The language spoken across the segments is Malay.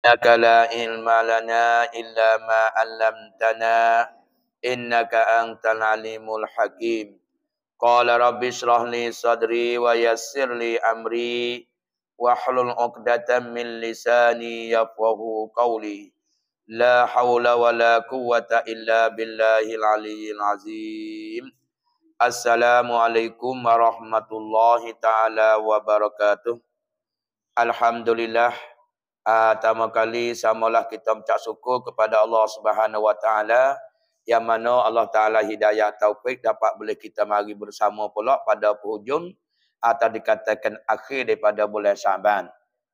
إنك لا علم لنا إلا ما علمتنا إنك أنت العليم الحكيم قال رب اشرح لي صدري ويسر لي أمري واحلل عقدة من لساني يفقه قولي لا حول ولا قوة إلا بالله العلي العظيم السلام عليكم ورحمة الله تعالى وبركاته الحمد لله pertama uh, kali samalah kita mencak syukur kepada Allah Subhanahu Wa Taala yang mana Allah Taala hidayah taufik dapat boleh kita mari bersama pula pada penghujung atau dikatakan akhir daripada bulan Syaban.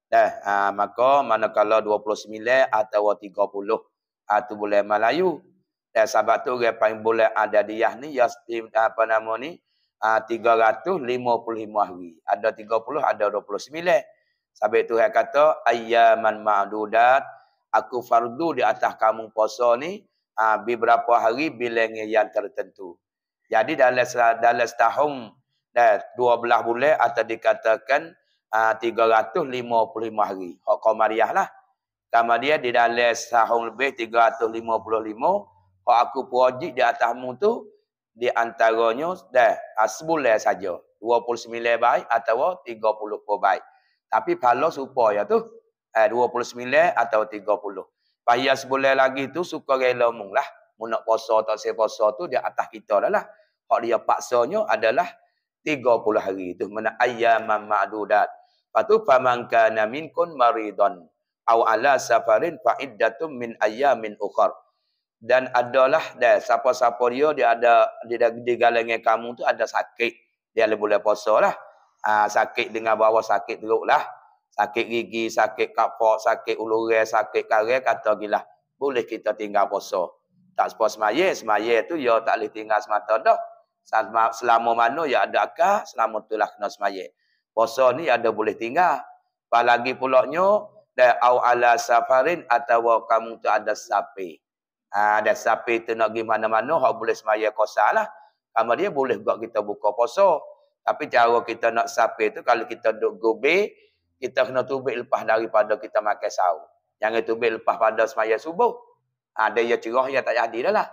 Nah, uh, maka manakala 29 atau 30 uh, ha, tu bulan Melayu. Dan eh, sebab tu dia paling boleh ada diah ni ya apa nama ni? Ha, uh, 355 hari. Ada 30, ada 29. Sampai Tuhan kata, ayyaman ma'dudat, aku fardu di atas kamu puasa ni, ha, beberapa hari bilangnya yang tertentu. Jadi dalam dalam setahun, dua belah bulan atau dikatakan ha, 355 hari. Hak Qomariah lah. dia di dalam setahun lebih 355, hak aku puaji di atasmu tu, di antaranya dah ha, sebulan saja. 29 baik atau 30 baik. Tapi balas supaya tu eh, 29 atau 30. Paya boleh lagi tu suka rela mung lah. Munak puasa atau saya puasa tu di atas kita lah lah. Hak dia paksanya adalah 30 hari tu. Mana ayyaman ma'dudat. Patu famanka naminkun maridon au ala safarin fa iddatum min ayyamin ukhar. Dan adalah dah siapa-siapa dia ada di, di galangan kamu tu ada sakit. Dia boleh puasa lah ha, sakit dengan bawah sakit teruk lah. Sakit gigi, sakit kapok, sakit ulurai, sakit karir, kata gila. Boleh kita tinggal poso. Tak sepuluh semaya, semaya tu ya tak boleh tinggal semata dah. Selama mana ya ada akal, selama tu lah kena semaya. Puasa ni ya ada boleh tinggal. Apalagi pulaknya, dah au ala safarin atau kamu tu ada sapi. Ha, ada sapi tu nak pergi mana-mana, hak boleh semaya kosa lah. Kamu dia boleh buat kita buka poso. Tapi cara kita nak sapi tu kalau kita duduk gobe, kita kena tubik lepas daripada kita makan sahur. Jangan tubik lepas pada semaya subuh. Ada ha, yang cerah yang tak jadi dah lah.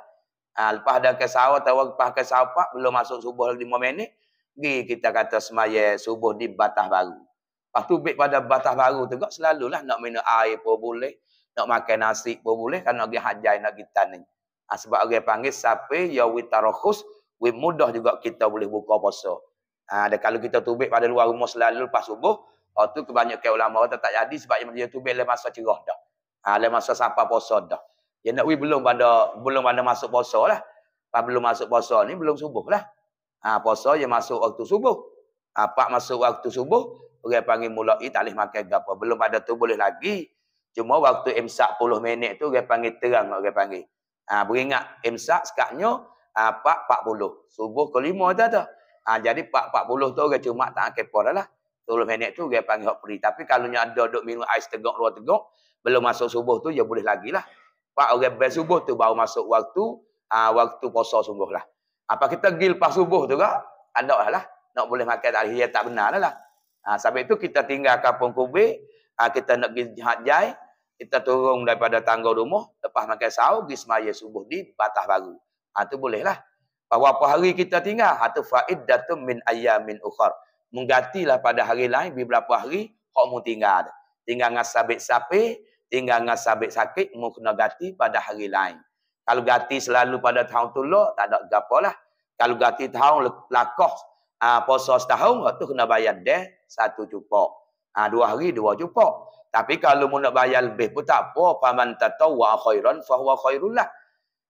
Ha, lepas dah ke sahur atau lepas ke sahur belum masuk subuh lagi 5 minit. Pergi kita kata semaya subuh di batas baru. Lepas tubik pada batas baru tu kok selalulah nak minum air pun boleh. Nak makan nasi pun boleh. Kan nak pergi hajai nak kita ni. Ha, sebab orang panggil sapi ya witarokhus. Wih juga kita boleh buka puasa. Ha, ada kalau kita tubik pada luar rumah selalu lepas subuh, oh tu kebanyakan ulama kata tak jadi sebab dia mesti tubik dalam masa cerah dah. Ha, dalam masa sampai puasa dah. Ya nak we belum pada belum pada masuk puasa lah. Pas ha, belum masuk puasa ni belum subuh lah. Ha, puasa dia masuk waktu subuh. Apa ha, masuk waktu subuh, orang panggil mulai tak boleh makan gapo. Belum pada tu boleh lagi. Cuma waktu imsak puluh minit tu orang panggil terang orang panggil. Ah ha, beringat imsak sekaknya apa ha, pak puluh Subuh ke 5 dah tu. Ha, jadi 4.40 tu orang cuma tak kepo dah lah. 10 minit tu orang panggil hot free. Tapi kalau ada duduk minum ais tegok, luar tegok, belum masuk subuh tu, ya boleh lagi lah. Pak orang bel subuh tu baru masuk waktu ha, waktu puasa subuh lah. Apa kita pergi lepas subuh tu ke? Tak lah lah. Nak boleh makan tak ya, tak benar lah lah. Ha, sampai tu kita tinggal kampung kubik, ha, kita nak pergi jai. kita turun daripada tangga rumah, lepas makan sahur, pergi semaya subuh di Batah Baru. Ha, tu boleh lah. Berapa hari kita tinggal? Hatu faid datum min ayam min ukhar. Menggantilah pada hari lain, beberapa hari, kau mu tinggal. Tinggal dengan sabit sapi, tinggal dengan sabit sakit, mu kena ganti pada hari lain. Kalau ganti selalu pada tahun tu tak ada gapa lah. Kalau ganti tahun, lakoh uh, ah, posa setahun, tu kena bayar deh satu cupok. Uh, ah, dua hari, dua cupok. Tapi kalau mu nak bayar lebih pun tak apa. Paman tatawa khairan, fahuwa khairullah.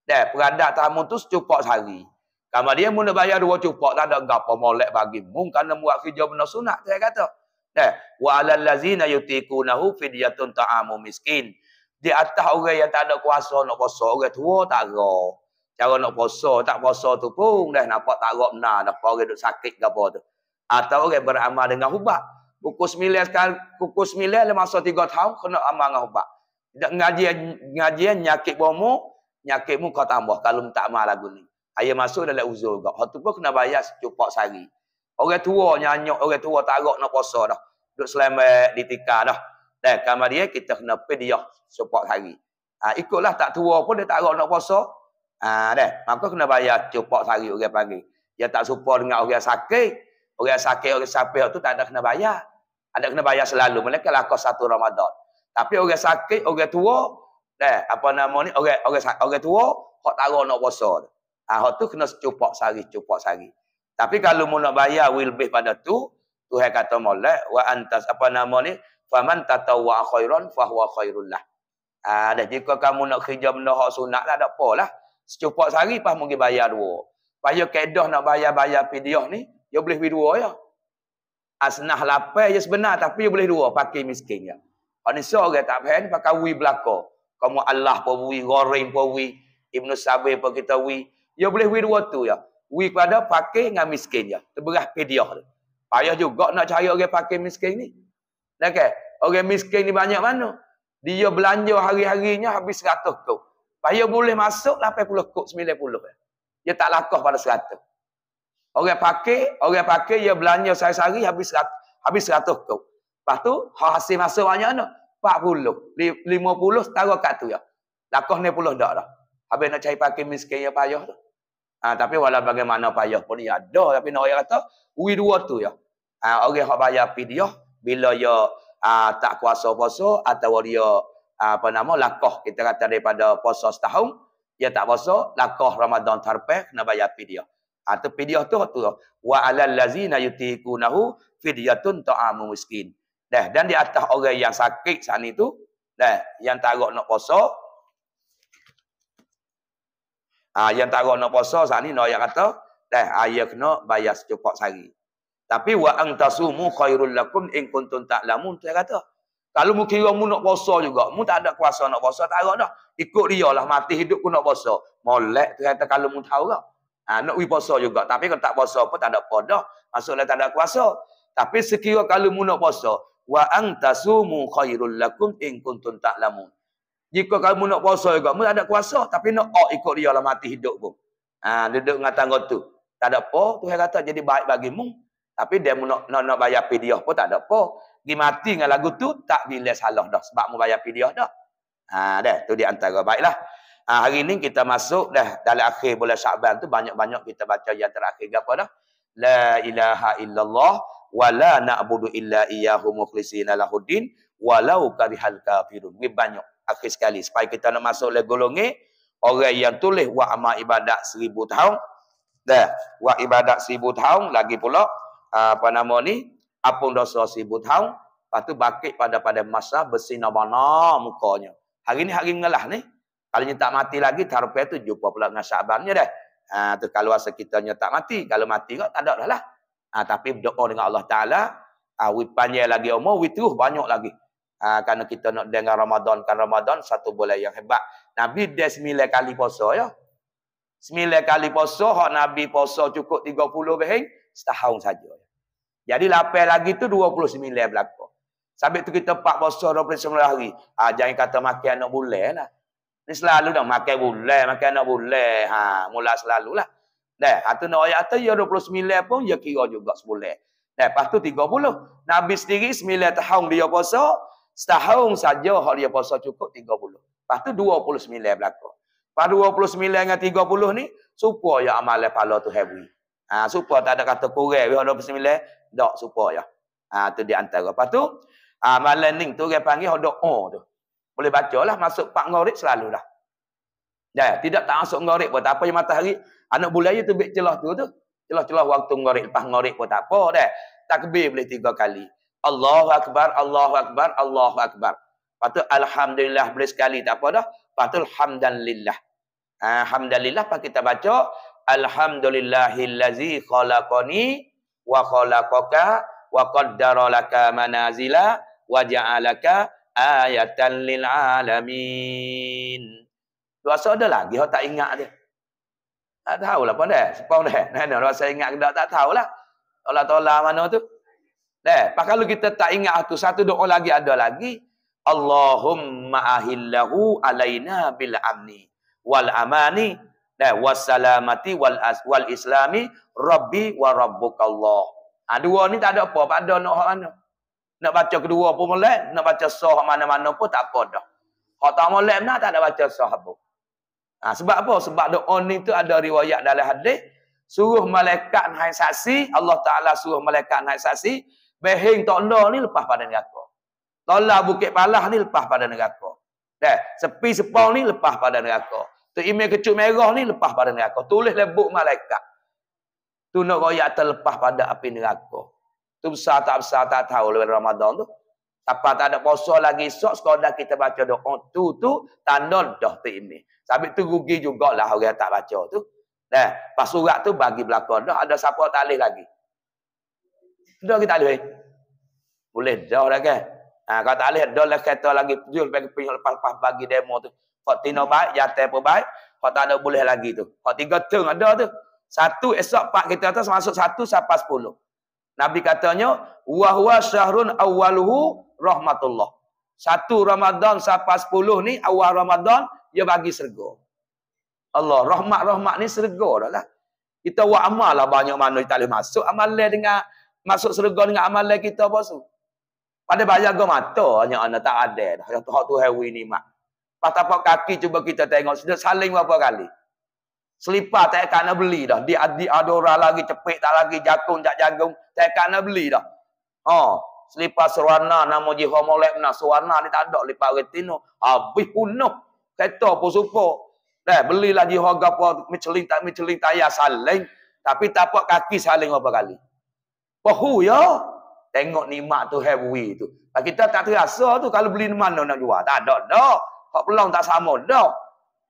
Dah, peradak tamu tu secupak sehari. Kalau dia mula bayar dua cupak, tak ada gapa molek bagi. Mung kerana buat kerja benda sunat, saya kata. Eh, wa alal lazina yutikunahu fidyatun ta'amu miskin. Di atas orang yang tak ada kuasa nak kosa, orang tua tak ada. Cara nak kosa, tak kosa tu pun. Dah nampak tak ada benar, nampak orang duduk sakit ke apa tu. Atau orang beramal dengan hubat. Pukul sembilan sekarang, pukul sembilan lah masa tiga tahun, kena amal dengan hubat. Ngajian, ngajian, nyakit bomo, nyakitmu kau tambah kalau tak amal lagu ni. Ayah masuk dalam uzur juga. Hatu pun kena bayar secupak sehari. Orang tua nyanyok, orang tua tak tarok nak puasa dah. Duduk selamat di tika dah. Dan kamar dia kita kena pediah support hari. Ha, ikutlah tak tua pun dia tak nak puasa. Ha, dah. Maka kena bayar cepat sehari orang pagi. Dia tak support dengan orang sakit. Orang sakit, orang sapih tu tak ada kena bayar. Ada kena bayar selalu. Mereka lah lakukan satu Ramadan. Tapi orang sakit, orang tua. Dah. Apa nama ni? Orang, orang, orang tua. Kau tak nak puasa. Ah tu kena secupak sehari cupak sehari. Tapi kalau mu nak bayar will be pada tu Tuhan kata molek wa antas apa nama ni faman tatawwa khairan fahuwa khairul lah. Ah dah jika kamu nak kerja benda hak sunat lah tak apalah. Secupak sehari pas mungkin bayar dua. Payah kedah nak bayar-bayar pidiah ni, dia boleh bagi dua ya. Asnah lapai je sebenar tapi dia boleh dua pakai miskin ya. Ani seorang tak payah pakai wi belaka. Kamu Allah pun wi, goreng pun wi, Ibnu Sabir pun kita wi, Ya boleh wi dua ya. Wi kepada pakai dengan miskin ya. Terberah pediah tu. Payah juga nak cari orang pakai miskin ni. Nak okay. Orang miskin ni banyak mana? Dia belanja hari-harinya habis 100 kot. Payah boleh masuk 80 kot 90 ya. Dia tak lakah pada 100. Orang pakai orang pakai. dia belanja sehari-hari habis 100, habis 100 kot. Lepas tu, hasil masuk banyak mana? 40, 50 setara kat tu ya. Lakah 90 dah dah. Habis nak cari pakai miskin yang payah tu. Ha, tapi walau bagaimana payah pun ya ada tapi nak orang kata ui dua tu ya. Ha, orang hak bayar fidyah bila ya ha, tak kuasa puasa atau dia ha, apa nama lakah kita kata daripada puasa setahun dia tak puasa lakah Ramadan tarpe nak bayar fidyah. Atau ha, fidyah tu tu wa alal lazina yutikunahu fidyatun ta'amu miskin. Dah dan di atas orang yang sakit sana itu dah yang tak nak puasa Ah yang tak ada puasa saat ni nak ayat kata teh ayat ah, kena bayar secepat sehari. Tapi wa antasumu khairul lakum in kuntum ta'lamun dia kata. Kalau mu kira mu nak puasa juga, mu tak ada kuasa nak puasa, tak ada dah. Ikut dia lah, mati hidup pun nak puasa. Molek tu kata kalau mu tahu lah. Ha, nak wi puasa juga. Tapi kalau tak puasa pun tak ada apa dah. Maksudnya tak ada kuasa. Tapi sekiranya kalau mu nak puasa, wa antasumu khairul lakum in kuntum ta'lamun. Jika kamu nak puasa juga, kamu tak ada kuasa. Tapi nak oh, ikut dia lah mati hidup pun. Ha, duduk dengan tangga tu. Tak ada apa. Tuhan kata jadi baik bagimu. Tapi dia nak, nak, nak bayar pidiah pun tak ada apa. Dia mati dengan lagu tu, tak bila salah dah. Sebab mu bayar pidiah dah. Ha, dah. Tu di antara baiklah. Ha, hari ni kita masuk dah. Dalam akhir bulan Syakban tu, banyak-banyak kita baca yang terakhir. Apa dah? La ilaha illallah. Wala na'budu illa iyahu mukhlisina lahuddin. Walau karihal kafirun. Ini banyak akhir sekali. Supaya kita nak masuk oleh golong orang yang tulis wa ama ibadat seribu tahun. Dah, wa ibadat seribu tahun, lagi pula, ah, apa nama ni, apung dosa seribu tahun. Lepas tu bakit pada pada masa bersinabana mukanya. Hari ni hari ngelah ni. Kalau dia tak mati lagi, tarpe tu jumpa pula dengan syabannya dah. Ha, tu kalau asa kita tak mati. Kalau mati kot, tak ada dah lah. Ha, tapi berdoa dengan Allah Ta'ala, ha, panjang lagi umur, we banyak lagi. Uh, kerana kita nak dengar Ramadan. Kan Ramadan satu boleh yang hebat. Nabi dia sembilan kali puasa ya. Sembilan kali puasa. Hak Nabi puasa cukup tiga puluh behing. Setahun saja. Jadi lapar lagi tu dua puluh sembilan belakang. Sampai tu kita pak puasa dua puluh sembilan hari. Ha, jangan kata makan anak bulan lah. Ni selalu dah makan bulan, makan anak bulan. Ha, mula selalu lah. Dah, hatu nak ayat tu, ya 29 pun, ya kira juga sebulan. Dah, lepas tu tiga puluh. Nabi sendiri, 9 tahun dia puasa, Setahun saja hak dia puasa cukup 30. Lepas tu 29 berlaku. Lepas 29 dengan 30 ni, supaya ya amal pahala tu hebui. Ha, supaya tak ada kata kurang. Bila 29, tak supaya ya. Ha, tu di antara. Lepas tu, ha, amalan ni tu dia panggil hak doa tu. Boleh baca lah. Masuk pak ngorik selalu lah. Ya, tidak tak masuk ngorik buat Apa yang matahari, anak bulaya tu bik celah tu tu. Celah-celah waktu ngorik, lepas ngorik pun tak apa. Dah. Takbir boleh tiga kali. Allahu Akbar, Allahu Akbar, Allahu Akbar. Lepas tu, Alhamdulillah boleh sekali. Tak apa dah. Lepas tu, Alhamdulillah. Ha, Alhamdulillah, lepas kita baca. Alhamdulillahillazi khalaqani wa khalaqaka wa qaddaralaka manazila wa ja'alaka ayatan lil alamin. Rasa ada lagi, orang tak ingat dia. Tak tahulah pun dah. Sepang dah. Rasa ingat ke tak, tak tahulah. Tolak-tolak mana tu. Eh, pak kalau kita tak ingat ah, satu satu doa lagi ada lagi. Allahumma ahillahu alaina bil amni wal amani eh, wassalamati wal as islami rabbi wa rabbukallah. Ha, dua ni tak ada apa, tak ada nak hak mana. Nak baca kedua pun boleh, nak baca sah mana-mana pun tak apa dah. Hak tak boleh mana tak ada baca sah pun. Ha, ah, sebab apa? Sebab doa ni tu ada riwayat dalam hadis suruh malaikat naik saksi, Allah Taala suruh malaikat naik saksi, tak Tokla ni lepas pada neraka. Tolak Bukit Palah ni lepas pada neraka. Dah, sepi sepau ni lepas pada neraka. Tu imej kecuk merah ni lepas pada neraka. Tulis lebuk malaikat. Tu nak royak terlepas pada api neraka. Tu besar tak besar tak tahu lewat Ramadan tu. Apa tak ada kosong lagi esok sekolah kita baca doa oh, tu tu tanda dah tu ini. Sabit tu rugi jugalah orang yang tak baca tu. Dah, pas surat tu bagi belakang dah ada siapa tak lagi. Sudah kita boleh. Boleh dah lah kan. Ha, kalau tak boleh, dah lah kata lagi. Jual pergi penyok lepas-lepas bagi demo tu. Kau tina baik, jatuh pun baik. Kalau tak ada boleh lagi tu. Kau tiga tu ada tu. Satu esok pak kita tu masuk satu sampai sepuluh. Nabi katanya, Wahuwa syahrun awaluhu rahmatullah. Satu Ramadan sampai sepuluh ni, awal Ramadan, dia bagi sergo. Allah, rahmat-rahmat ni sergo dah lah. Kita buat amal lah banyak mana kita boleh masuk. Amal dengan masuk surga dengan amalan kita apa tu? Pada bayar gua mata hanya anak tak ada. Ya Tuhan tu hewi ni mak. Patapak kaki cuba kita tengok sudah saling berapa kali. Selipar tak kena beli dah. Di, di adora lagi cepik tak lagi jagung tak jagung tak kena beli dah. Oh, selipar serwana nama jiwa molek nak serwana ni tak ada lipat retino. Habis punuh. Kata pun support. Dah eh, beli lagi harga apa Michelin tak Michelin tak ya saling. Tapi tapak kaki saling berapa kali. Pahu ya. Tengok ni mak tu heavy tu. Lah, kita tak terasa tu kalau beli mana nak jual. Tak ada dah. Tak pulang tak sama dah.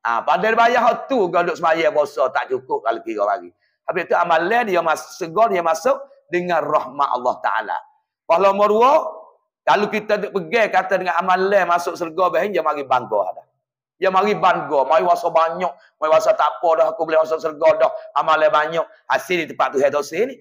Ha, pada bayar tu kalau duduk semayah puasa tak cukup kalau kira lagi. Habis tu amalan dia masuk segol dia masuk dengan rahmat Allah Taala. Kalau nombor kalau kita duk pergi kata dengan amalan masuk surga bahin dia mari bangga ada, Dia mari bangga, mari rasa banyak, mari rasa tak apa dah aku boleh masuk surga dah. Amalan banyak. Hasil di tempat tu saya tahu ni.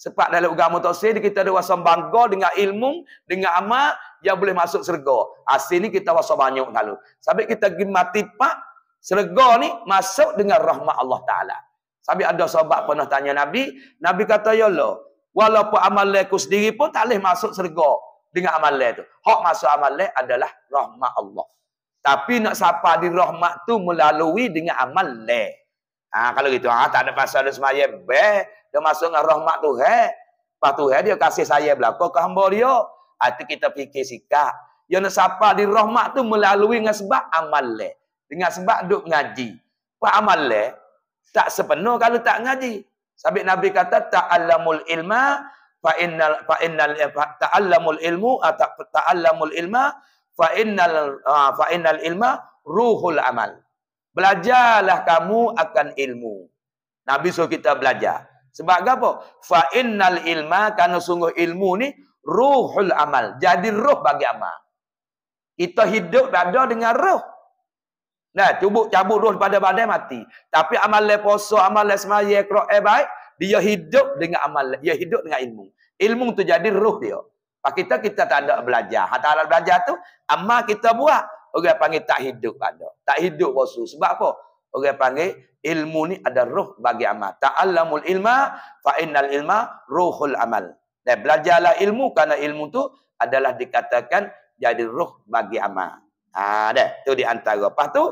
Sebab dalam agama tafsir ni kita ada rasa bangga dengan ilmu, dengan amal yang boleh masuk serga. Asli ah, ni kita rasa banyak kalau. Sampai kita mati pak, serga ni masuk dengan rahmat Allah Ta'ala. Sampai ada sahabat pernah tanya Nabi, Nabi kata, ya Allah, walaupun amal aku sendiri pun tak boleh masuk serga dengan amal tu. Hak masuk amal adalah rahmat Allah. Tapi nak sapa di rahmat tu melalui dengan amal lain. Ha, kalau gitu, ha, tak ada pasal dia semaya. Be, dia masuk dengan rahmat tu. He. Lepas dia kasih saya berlaku ke hamba dia. Ha, itu kita fikir sikap. Yang nak siapa di rahmat tu melalui dengan sebab amal le. Dengan sebab duduk ngaji. Apa amal le? Tak sepenuh kalau tak ngaji. Sabit Nabi kata, ta'allamul ilma fa innal fa innal ta'allamul ilmu atau ta'allamul ilma fa innal uh, fa innal ilma ruhul amal. Belajarlah kamu akan ilmu. Nabi suruh kita belajar. Sebab apa? Fa innal ilma karena sungguh ilmu ni ruhul amal. Jadi ruh bagi amal. Kita hidup ada dengan ruh. Nah, cubuk cabut ruh pada badan mati. Tapi amal le poso, amal le semaya, kera baik, dia hidup dengan amal, dia hidup dengan ilmu. Ilmu tu jadi ruh dia. Pak kita kita tak ada belajar. Hatta belajar tu amal kita buat. Orang panggil tak hidup ada. Tak hidup Rasul. Sebab apa? Orang panggil ilmu ni ada ruh bagi amal. Ta'allamul ilma fa innal ilma ruhul amal. Dan belajarlah ilmu kerana ilmu tu adalah dikatakan jadi ruh bagi amal. Ha, dah. Itu di antara. Lepas tu,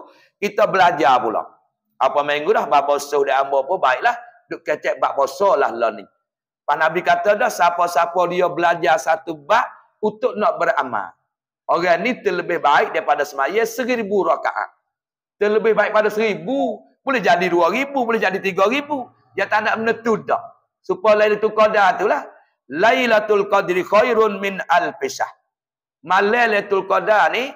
kita belajar pula. Apa minggu dah, bapa suh dia ambil pun baiklah. Duk kecek bapa suh lah lah ni. Pak Nabi kata dah, siapa-siapa dia belajar satu bab untuk nak beramal. Orang ni terlebih baik daripada semaya seribu rakaat. Terlebih baik pada seribu. Boleh jadi dua ribu, boleh jadi tiga ribu. Dia tak nak menentu dah. Supaya Lailatul Qadar tu lah. Lailatul Qadri khairun min al-pisah. Malay Lailatul Qadar ni,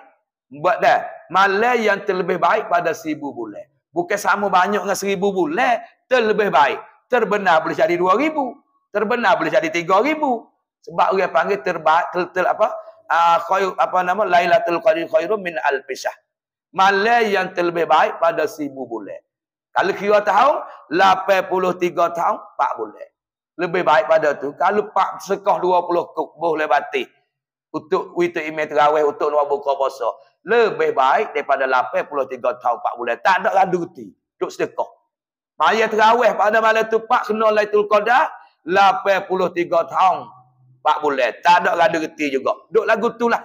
buat dah. Malay yang terlebih baik pada seribu bulan. Bukan sama banyak dengan seribu bulan, terlebih baik. Terbenar boleh jadi dua ribu. Terbenar boleh jadi tiga ribu. Sebab orang panggil terbaik, ter, ter, apa? Ah, khoy, apa nama Lailatul Qadar khairum min alfisah. Malai yang terlebih baik pada si bulan. Kalau kira tahun, 83 tahun, pak bulan. Lebih baik pada tu. Kalau pak sekoh 20 kuk, boleh bati. Untuk wita imet terawih, untuk nak buka puasa. Lebih baik daripada 83 tahun, pak bulan. Tak ada lah duti. Duk sekoh. Maya terawih pada malam tu, pak kena Laitul Qadar, 83 tahun, Pak boleh. Tak ada rada reti juga. Duk lagu tu lah.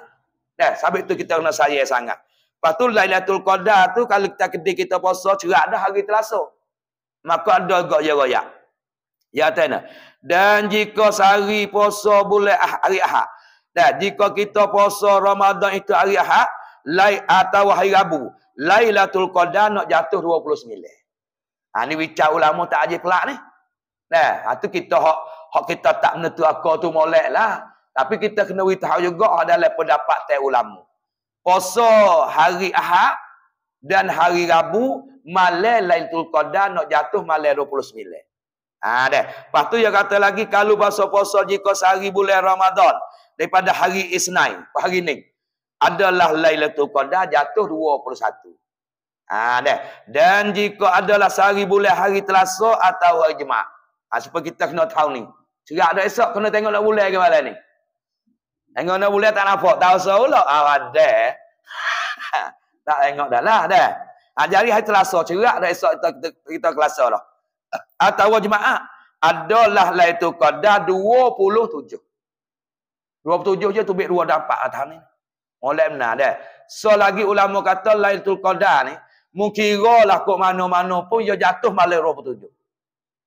Eh, sampai tu kita kena saya sangat. Lepas tu Lailatul Qadar tu kalau kita kedi kita puasa cerak dah hari terasa. Maka ada juga ya royak. Ya tena. Dan jika sehari puasa boleh ah, hari Ahad. Dan jika kita puasa Ramadan itu hari Ahad, lai atau hari Rabu, Lailatul Qadar nak jatuh 29. Ha ni bicara ulama tak ajar pelak ni. Nah, ha, tu kita hok Hak kita tak menentu akal tu molek lah. Tapi kita kena beritahu juga adalah pendapat teh ulama. Puasa hari Ahad dan hari Rabu malam Lailatul Qadar nak jatuh malam 29. Ha deh. Lepas tu dia kata lagi kalau bahasa puasa jika sehari bulan Ramadan daripada hari Isnin, hari ni adalah Lailatul Qadar jatuh 21. Ha deh. Dan jika adalah sehari bulan hari Selasa atau hari Jumaat. Ha, supaya kita kena tahu ni. Cerak dah esok kena tengok nak bulan ke malam ni. Tengok nak bulan tak nampak. Tak rasa pula. Ah, ada. Eh. tak tengok dah lah. Dah. Ha, ah, jari hari terasa. Cerak dah esok kita, kita, kita kelasa lah. Atau jemaah. Adalah lah itu kadar puluh tujuh je tu bik 2 dapat atas lah ni. Oleh mana dah. So lagi ulama kata itu Qadar ni mukira lah kok mana-mana pun ia ya jatuh malam 27.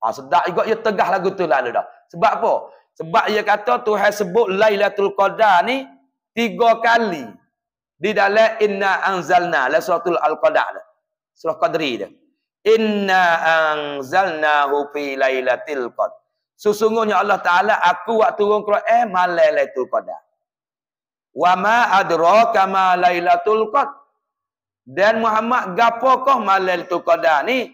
Ah ha, sedap juga ia ya, tegah lagu tu lah dah. Sebab apa? Sebab ia kata Tuhan sebut Lailatul Qadar ni tiga kali di dalam inna anzalna la suratul al-qadar dah. Surah Qadri dah. Inna anzalnahu fi lailatul qadar. Sesungguhnya Allah Taala aku waktu turun Quran malam Lailatul Qadar. Wa ma adraka ma lailatul qadar. Dan Muhammad gapokoh malam tu Qadar ni?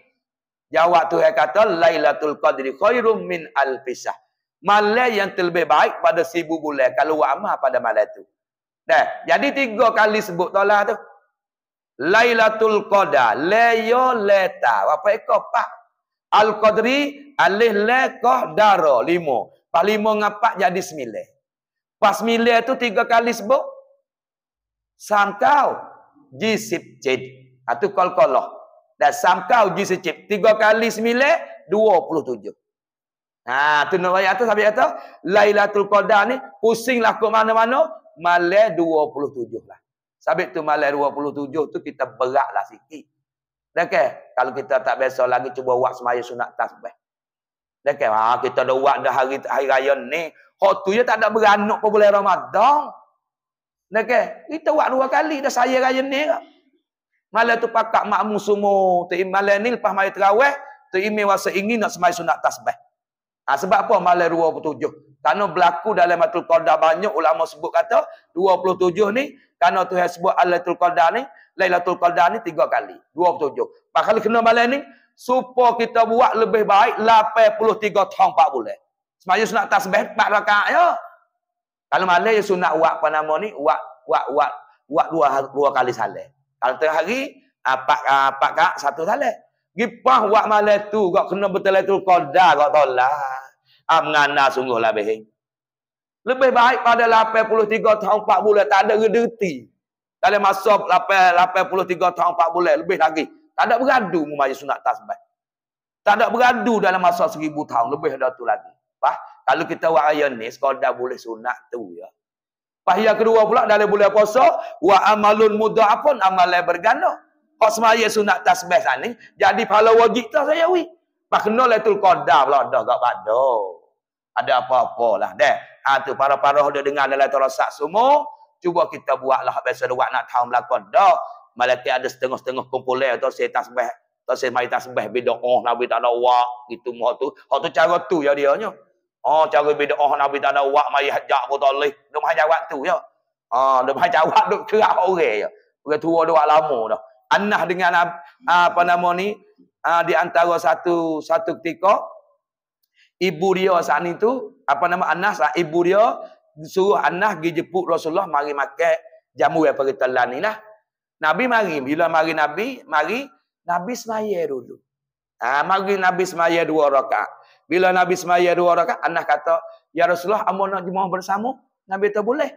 Jawab Tuhan kata Lailatul Qadri khairum min al alfisah malam yang terlebih baik pada sibu bulan kalau wa'amah pada malam itu Dah jadi tiga kali sebut tolah tu Lailatul Qadar Layo apa itu? Pak Al-Qadri Alih Lekoh Daro Limo Pak Limo ngapak jadi semilih Pas semilih itu tiga kali sebut Samkau Jisip Cid atau ha, kol-koloh dan samkau jisip cip. Tiga kali semilai, dua puluh tujuh. Ha, tu nak ayat atas, habis kata, Lailatul Qadar ni, pusinglah ke mana-mana, malai 27 lah. Sabit tu malai 27 tu, kita beratlah sikit. Dekat, kalau kita tak biasa lagi, cuba buat semaya sunat tasbih. Dekat, ha, kita dah buat dah hari, hari raya ni, Hak tu je tak ada beranak pun boleh Ramadan. Dekat, kita buat dua kali dah saya raya ni. Malai tu pakak makmu semua. Malai ni lepas malai terawih, tu imi wasa ingin nak semaya sunat tasbih. Ha, sebab apa malam 27? Kerana berlaku dalam Atul Qadar banyak ulama sebut kata 27 ni kerana tu yang sebut Al-Latul Qadar ni Lailatul Qadar ni tiga kali. 27. Pak kali kena malam ni supaya kita buat lebih baik 83 tahun 4 bulan. Semaya sunat tasbih 4 rakaat ya. Kalau malam ya sunat buat apa nama ni? Buat buat buat buat dua dua kali salat. Kalau tengah hari apa ah, apa ah, kak satu salat. Gipah buat malam tu. Kau kena betul kau dah Kau tahu lah. Amnana sungguh lebih. Lebih baik pada 83 tahun 4 bulan. Tak ada redeti. Dalam masa 83 tahun 4 bulan. Lebih lagi. Tak ada beradu memaji sunat tasbih. Tak ada beradu dalam masa 1000 tahun. Lebih dah tu lagi. Bah, kalau kita buat ayah ni. Kodah boleh sunat tu ya. Pahaya kedua pula dalam bulan puasa wa amalun muda'afun amalan berganda. Kau semaya sunat tasbih lah sana. Jadi pahala wajib tak saya wih. Pak kena lah tu kodah pula. Dah kat pada. Ada apa-apa lah. Dah. Ha tu parah-parah dia dengar dalam terosak semua. Cuba kita buat lah. Biasa dia buat nak tahu melakukan. Malah ti ada setengah-setengah kumpulan. Atau saya tasbih. Atau saya mari tasbih. Bila oh Nabi tak ada wak. Gitu muha tu. Oh tu cara tu ya dia nya. Oh cara bila oh Nabi tak ada wak. Mari hajak pun tak boleh. Dia mahajak waktu ya. Oh, dia mahajak waktu. Dia kerap orang ya. Orang tua dia buat lama dah. Anah dengan apa nama ni ah, di antara satu satu ketika ibu dia saat itu apa nama Anah saat ibu dia suruh Anah pergi jemput Rasulullah mari makan jamu yang pergi telan ni lah. Nabi mari bila mari Nabi mari Nabi semaya dulu. Ah ha, mari Nabi semaya dua rakaat. Bila Nabi semaya dua rakaat Anah kata ya Rasulullah amo nak jemaah bersama Nabi tak boleh.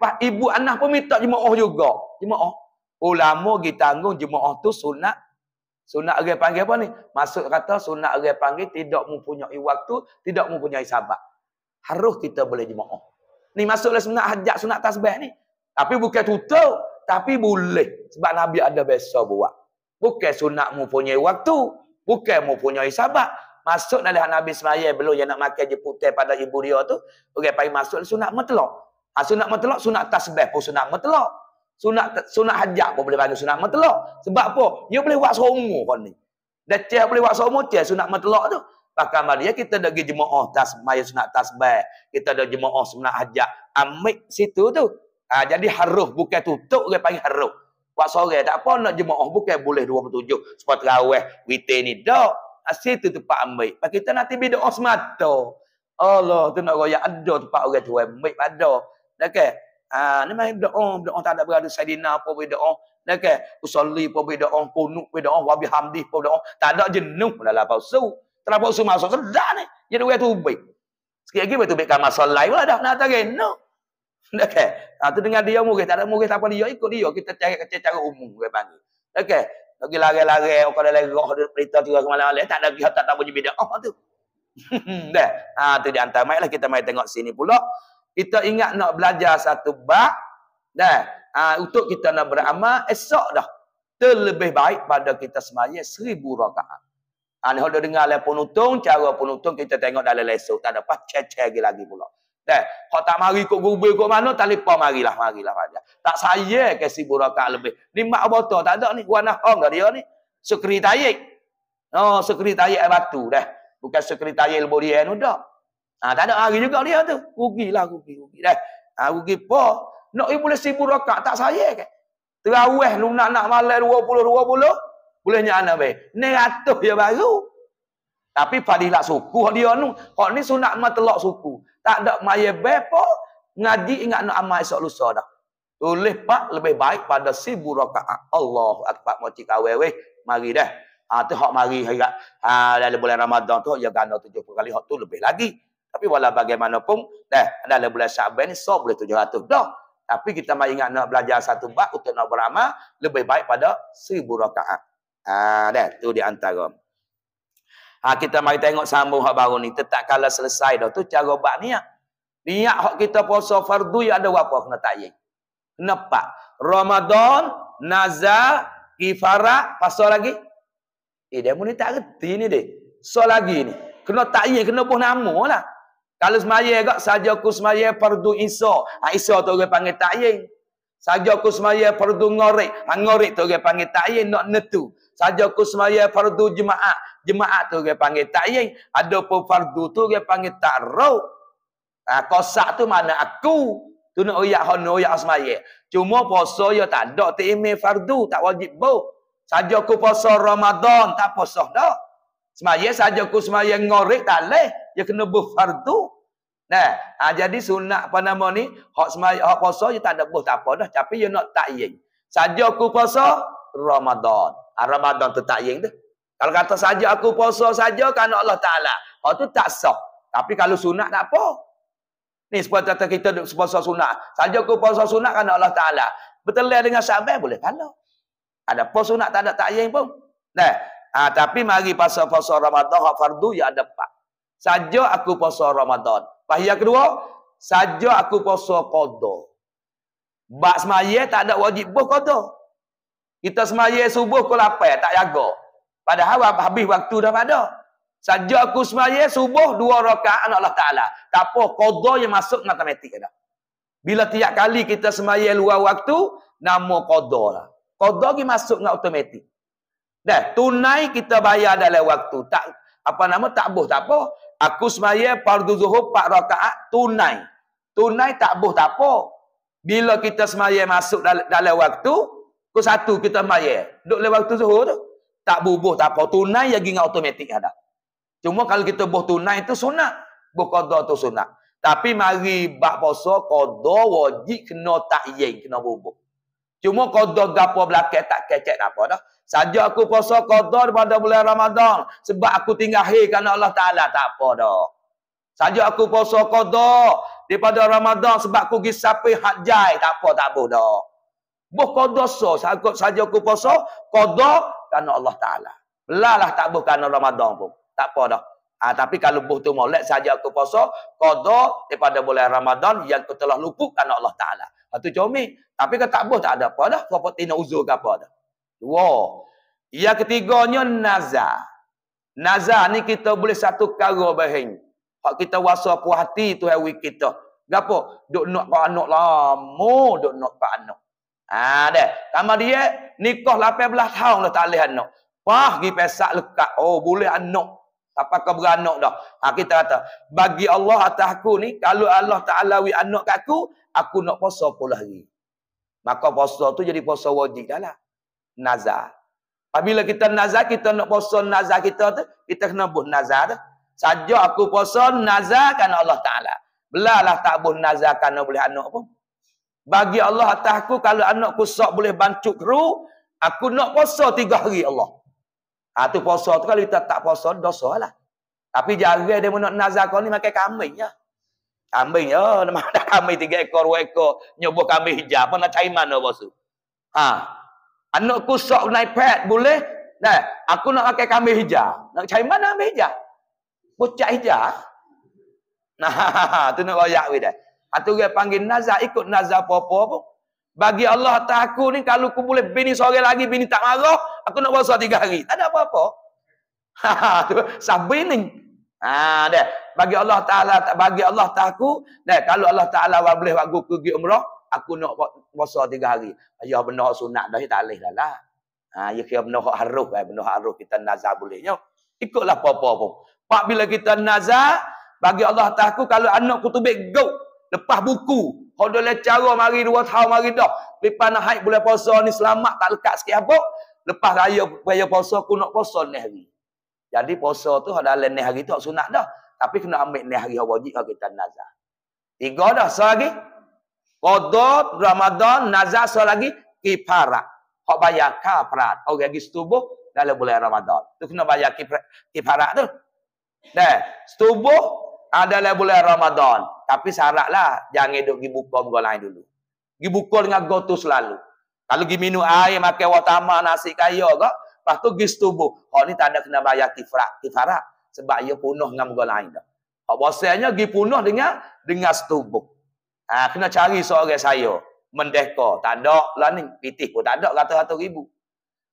Pak ibu Anah pun minta jemaah juga. Jemaah ulama oh, kita tanggung jemaah oh, tu sunat sunat orang panggil apa ni Masuk kata sunat orang panggil tidak mempunyai waktu tidak mempunyai sabat harus kita boleh jemaah ni masuklah sunat hajat sunat tasbih ni tapi bukan tutup tapi boleh sebab nabi ada biasa buat bukan sunat mempunyai waktu bukan mempunyai sabat masuk dalam nabi semaya belum yang nak makan je putih pada ibu dia tu orang okay, pergi masuk sunat matlaq ha, sunat matlaq sunat tasbih pun sunat matlaq sunat sunat hajat pun boleh panggil sunat matlaq. Sebab apa? Dia boleh buat serumur kan ni. Dan cek boleh buat serumur cek sunat matlaq tu. Pakar malia ya, kita ada pergi jemaah tasmaya sunat tasbih. Kita ada jemaah sunat hajat. Ambil situ tu. Ha, jadi haruf bukan tutup dia panggil haruf. Buat sore tak apa nak jemaah bukan boleh 27. Sebab terawih. Witi ni dok. Ha, situ tempat ambil. Pak kita nanti bidu'ah semata. Allah tu nak royak ada tempat orang tu ambil pada. Okay. Ha, ni mai doa, doa tak ada berada Sayyidina apa boleh doa. ke Usalli pun boleh doa, kunuk pun doa, wabi hamdi pun doa. Tak ada jenuh dalam lah, palsu. Terlalu palsu masuk, sedap ni. Jadi orang tu baik. Sekali lagi boleh tubikkan masalah lain pun dah. Nak tak kena. Okay. Ha, tu dengan dia murid. Tak ada murid tak dia. Ikut dia. Kita cari kerja cara umum. Kita panggil. ke? Lagi lari-lari. Kau dah lari roh. Dia berita tiga ke malam Tak ada pihak tak tahu punya bida. Oh tu. dah. Ha, tu di antara. Mari lah, kita mari tengok sini pula kita ingat nak belajar satu bab dah uh, untuk kita nak beramal esok dah terlebih baik pada kita semaya seribu rakaat. Ha, ni kalau dengar lah penutup, cara penutup kita tengok dalam lesok. Tak ada apa, cece lagi lagi pula. Eh, kalau tak mari ikut gubil ikut mana, tak lupa marilah, marilah. marilah. Tak saya ke si burakat lebih. Ni mak botol, tak ada ni. Warna hong dah dia ni. Sekri Oh, sekri tayik batu dah. Bukan sekri tayik lebih dia eh, ni dah. Ha, tak ada hari juga dia tu. Rugilah, rugi, rugi. Dah. Ha, rugi apa? Nak ibu boleh sibuk rakat, tak saya ke? Terawih lu nak nak malam 20-20, boleh nyana baik. Ni ratus dia baru. Tapi fadilah suku dia nu. Hak ni sunat mah telak suku. Tak ada maya bepo ngaji ingat nak amal esok lusa dah. Tulis pak lebih baik pada si rakaat. Allahu pak mati kawe weh. Mari dah. Ha tu hak mari hari ha dalam bulan Ramadan tu ya ganda 70 kali hak tu lebih lagi. Tapi walau bagaimanapun, dah eh, dalam bulan Syaban ni so boleh tujuh 700 dah. Tapi kita mahu ingat nak belajar satu bab untuk nak beramal lebih baik pada 1000 rakaat. Ha dah tu di antara. Ha kita mari tengok sambung hak baru ni tetap kala selesai dah tu cara bab niat. Niat hak kita puasa fardu yang ada apa kena tayin. Kenapa? Ramadan, nazar, kifarat, pasal lagi? Eh, dia pun ni tak reti ni dia. So lagi ni. Kena tayin, kena buh nama lah. Kalau semayah agak, saja aku semayah perdu iso, Ha, iso tu orang panggil ta'yin. Saja aku semayah perdu ngorek, Ha, ngorek tu orang panggil ta'yin, nak netu. Saja aku semayah perdu jemaah. Jemaah tu orang panggil ta'yin. Ada pun perdu tu orang panggil ta'ruh. Ha, kosak tu mana aku. Tu nak uyak hono, uyak semayah. Cuma poso ya tak ada. Tak fardu, tak wajib bo. Saja aku poso Ramadan, tak poso dah. Semaya saja ku semaya ngorek tak leh. Dia kena berfardu. Nah, ha, jadi sunat apa nama ni? Hak semaya, hak puasa dia tak ada buh tak apa dah. Tapi dia nak takyik. Saja aku puasa, Ramadan. Ha, Ramadan tu takyik tu. Kalau kata saja aku puasa saja, kan Allah Ta'ala. Hak tu tak sah. Tapi kalau sunat tak apa. Ni sebab kata kita duduk puasa sunat. Saja aku puasa sunat, kan Allah Ta'ala. Betul dengan sahabat, boleh kalau. Ada puasa sunat, tak ada takyik pun. Nah, Ha, tapi mari puasa puasa Ramadan hak fardu ya ada empat. Saja aku puasa Ramadan. Pahia kedua, saja aku puasa qada. Bak semaya tak ada wajib buh qada. Kita semaya subuh pukul 8 tak jaga. Padahal habis waktu dah pada. Saja aku semaya subuh dua rakaat anak Allah Taala. Tak apa qada yang masuk matematik ada. Bila tiap kali kita semaya luar waktu, nama qada lah. Qada yang masuk dengan otomatik. Dah, tunai kita bayar dalam waktu. Tak apa nama tak boh tak apa. Aku semaya fardu zuhur pak rakaat tunai. Tunai tak boh tak apa. Bila kita semaya masuk dalam, dalam waktu, ke satu kita semaya. Duduk lewat waktu zuhur tu. Tak bubuh tak apa. Tunai lagi dengan otomatik ada. Cuma kalau kita boh tunai itu sunat. Boh kodoh tu sunat. Tapi mari bak poso kodoh wajib kena takyeng, kena bubuh. Cuma kodoh gapo belakang tak kecek apa dah. Saja aku puasa kodoh pada bulan Ramadan. Sebab aku tinggal hei kerana Allah Ta'ala tak apa dah. Saja aku puasa kodoh daripada Ramadan. Sebab aku pergi sapi hajai. Tak apa tak apa dah. Buh kodoh so. Saja aku puasa kodoh kerana Allah Ta'ala. Belalah tak buh kerana Ramadan pun. Tak apa dah. Ha, tapi kalau buh tu molek saja aku puasa kodoh daripada bulan Ramadan yang aku telah lupukan Allah Ta'ala. Satu comel. Tapi kalau tak boleh tak ada apa dah. Kau tina uzur ke apa dah. Dua. Yang ketiganya nazar. Nazar ni kita boleh satu kara bahing. kalau kita wasa puas hati tu hari kita. Gapo? Duk nak pak anak lama duk nak pak anak. Ah ha, deh. dia nikah 18 tahun lah tak leh anak. Pah pergi pesak lekat. Oh boleh anak. Apa kau beranak dah? Ha, kita kata, bagi Allah atas aku ni, kalau Allah Ta'ala wi anak kat aku, aku nak puasa puluh hari. Maka puasa tu jadi puasa wajib dah lah. Nazar. Apabila kita nazar, kita nak puasa nazar kita tu, kita kena buh nazar tu. Saja aku puasa nazar kerana Allah Ta'ala. Belalah tak buh nazar kerana boleh anak pun. Bagi Allah atas aku, kalau anakku sok boleh bancuk ru, aku nak puasa tiga hari Allah. Ha, tu puasa tu kalau kita tak puasa, dosa lah. Tapi jarang dia nak nazar kau ni, makan kambing je. Lah. Ya? Kambing ya, oh, nama ada kambing tiga ekor, dua ekor. Nyoba kambing hijau. Apa nak cai mana bos tu? Ha. Anakku sok naik pet boleh? Nah, aku nak pakai kambing hijau. Nak cai mana kambing hijau? Pucat hijau. Nah, tu nak royak weh dah. Atau dia panggil nazar, ikut nazar apa-apa pun. Bagi Allah atas aku ni, kalau aku boleh bini seorang lagi, bini tak marah, aku nak puasa tiga hari. Tak ada apa-apa. Ha, tu sabar ni. Ha dia. Bagi Allah Taala tak bagi Allah tak aku. Dah kalau Allah Taala wa boleh bagi aku pergi umrah, aku nak puasa tiga hari. Ya benar sunat dah ya, tak leh lah. Ha ya kira benar hak haruf eh benar haruf kita nazar bolehnya. Ikutlah apa-apa pun. Pak bila kita nazar, bagi Allah tak aku kalau anak aku tubik go lepas buku. Kalau dia lecara mari dua tahun mari dah. Lepas nak haid bulan puasa ni selamat tak lekat sikit apa. Lepas raya raya puasa aku nak puasa ni hari. Jadi puasa tu ada lain hari tu sunat dah. Tapi kena ambil ni hari yang wajib kita nazar. Tiga dah so lagi. Qada, Ramadan, nazar so lagi kifarat. Hak bayar kafarat. Orang lagi setubuh dalam bulan Ramadan. Tu kena bayar kifarat tu. Dah, setubuh adalah bulan Ramadan. Tapi syaratlah jangan duk gi buka orang lain dulu. Gi buka dengan gotu selalu. Kalau gi minum air, makan watama nasi kaya kok, Lepas tu gis tubuh. Oh ni tanda kena bayar kifarat. Kifarat. Sebab ia punuh dengan muka lain. Hak bahasanya pergi punuh dengan dengan setubuh. Ha, kena cari seorang saya. Mendeka. Tak ada lah ni. Pitih pun tak ada. Rata-rata ribu.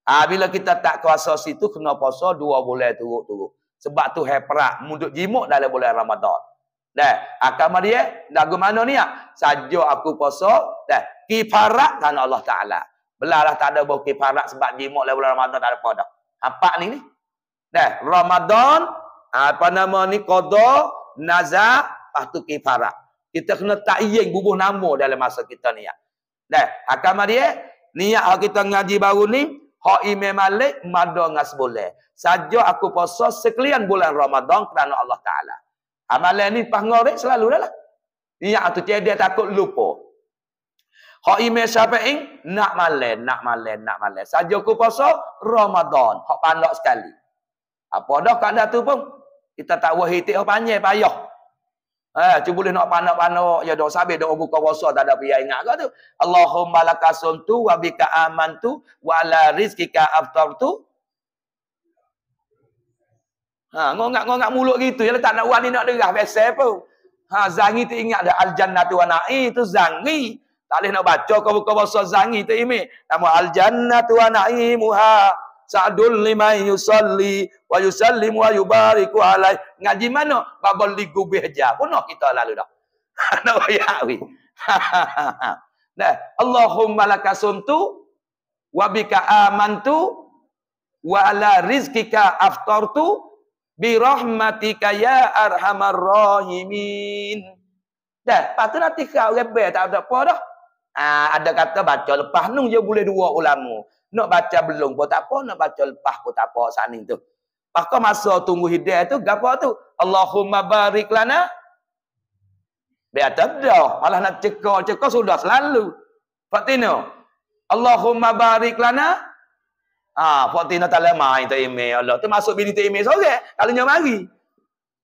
Ha, bila kita tak kuasa situ, kena puasa dua bulan turut-turut. Sebab tu heperak. Mundut jimuk dalam bulan Ramadan. Dah, Akal dia, lagu mana ni ya? Ah? Saja aku puasa, dah kifarat kan Allah Taala belalah tak ada bukti parak sebab jimat lah bulan Ramadan tak ada apa ni ni? Dah, Ramadan, apa nama ni, Qadha, Nazar, lepas tu kifarak. Kita kena tak ta'ying bubuh nama dalam masa kita niat. Ya. Dah, Hakam dia, niat yang kita ngaji baru ni, Hak imam malik, madu ngas boleh. Saja aku puasa sekalian bulan Ramadan kerana Allah Ta'ala. Amalan ni pahngorik selalu dah lah. Niat tu cedek takut lupa. Hak email siapa ing? Nak malen, nak malen, nak malam. Saja ku poso Ramadan. Hak pandak sekali. Apa dah kat tu pun? Kita tak wahi tik hak panjang payah. Eh, cuba boleh nak panak-panak ya dok sabe dok buka puasa tak ada biaya ingat ke tu. Allahumma lakasun tu wa bika amantu wa la rizqika aftartu. Ha, ngongak-ngongak mulut gitu. Ya tak nak wani nak derah besel pun. Ha, zangi tu ingat dah al-jannatu wa na'i tu zangi. Tak boleh nak baca kau buka bahasa zangi tu ini, Nama al-jannatu wa na'imuha sa'dul liman yusalli wa yusallimu wa yubariku alai. Ngaji mana? Babol digubih aja. Punah kita lalu dah. Nak bayawi. Nah, Allahumma lakasumtu wabika bika amantu wa ala rizqika aftartu bi rahmatika ya arhamar rahimin. Dah, patut nanti kau rebel tak ada apa dah. Ah, ada kata baca lepas nung je boleh dua ulama. Nak baca belum pun tak apa, nak baca lepas pun tak apa saning tu. Pakai masa tunggu hidayah tu gapo tu? Allahumma barik lana. Biar tak Alah nak cekok cekok sudah selalu. Fatino. Allahumma barik lana. Ah, Fatino tak lama itu ime. Allah. Tu masuk bini tu email sore. Kalau nyamari.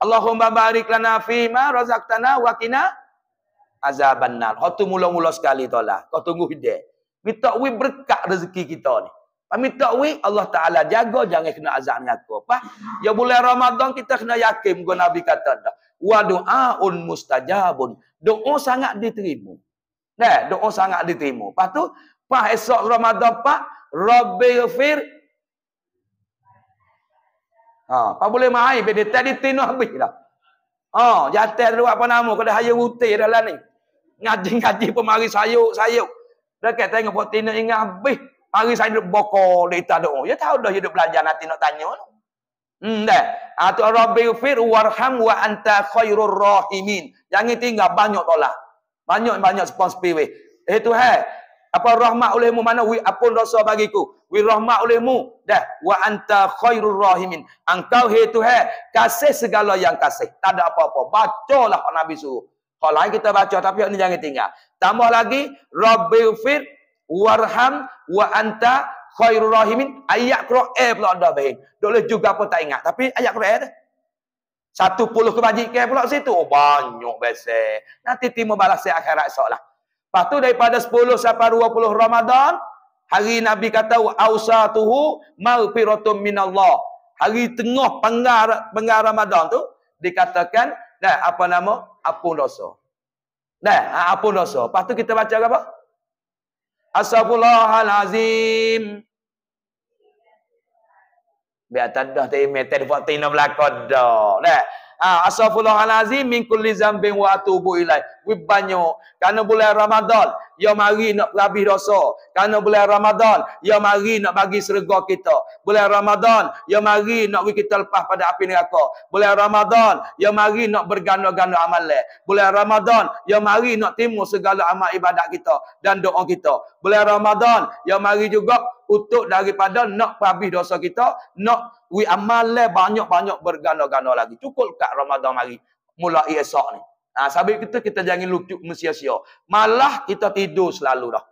Allahumma barik lana fi ma razaqtana wa qina azaban nar. Hak tu mula-mula sekali tolah. Kau tunggu dia. Minta we berkat rezeki kita ni. Minta we Allah Taala jaga jangan kena azab neraka. Apa? Ya bulan Ramadan kita kena yakin guna Nabi kata dah. Wa du'aun mustajabun. Doa sangat diterima. Nah, doa sangat diterima. Lepas tu, pak esok Ramadan pak, Rabbighfir Ha, pak boleh main pada tadi tino habis dah. Ha, jatuh dua apa nama kau dah hayu butir dalam ni. Ngaji-ngaji pun mari sayuk-sayuk. kata tengok pun tina ingat habis. Hari saya duduk bokor, dia tak oh, ada. Dia tahu dah hidup belajar nanti nak tanya. Hmm, dah. Atau Rabbi Fir warham wa anta khairur rahimin. Yang ini tinggal banyak tolak. Banyak-banyak sponsor piwi. Eh Tuhan, apa rahmat olehmu mana wi apa dosa bagiku wi rahmat olehmu dah wa anta khairur rahimin engkau hai tuhan kasih segala yang kasih tak ada apa-apa bacalah apa nabi suruh kalau lain kita baca tapi ini jangan tinggal. Tambah lagi Rabbighfir warham wa anta khairur rahimin. Ayat Quran pula ada bahin. Dole juga pun tak ingat tapi ayat Quran tu. Satu puluh kebajikan pula situ. Oh, banyak besar. Nanti timu balas si akhirat esok Lepas tu daripada 10 sampai 20 puluh Ramadan. Hari Nabi kata. Ausatuhu marfiratum minallah. Hari tengah penggar, penggar Ramadan tu. Dikatakan dan apa nama apun dosa. Dan ha, apun dosa. Lepas tu kita baca apa? Astagfirullahal azim. Biar tak dah tak email tak buat tina belakang dah. Dah. Ha, Astagfirullahal min kulli zambin wa atubu ilaih. Wibanyo. Karena bulan Ramadan Ya mari nak perhabis dosa. Kerana bulan Ramadan, ya mari nak bagi serga kita. Bulan Ramadan, ya mari nak bagi kita lepas pada api neraka. Bulan Ramadan, ya mari nak berganda-ganda amal. Bulan Ramadan, ya mari nak timur segala amal ibadat kita dan doa kita. Bulan Ramadan, ya mari juga untuk daripada nak perhabis dosa kita, nak wi amal banyak-banyak berganda-ganda lagi. Cukup kat Ramadan mari. Mulai esok ni. Ha, sabit kita, kita jangan lucu mesia-sia. Malah kita tidur selalu dah.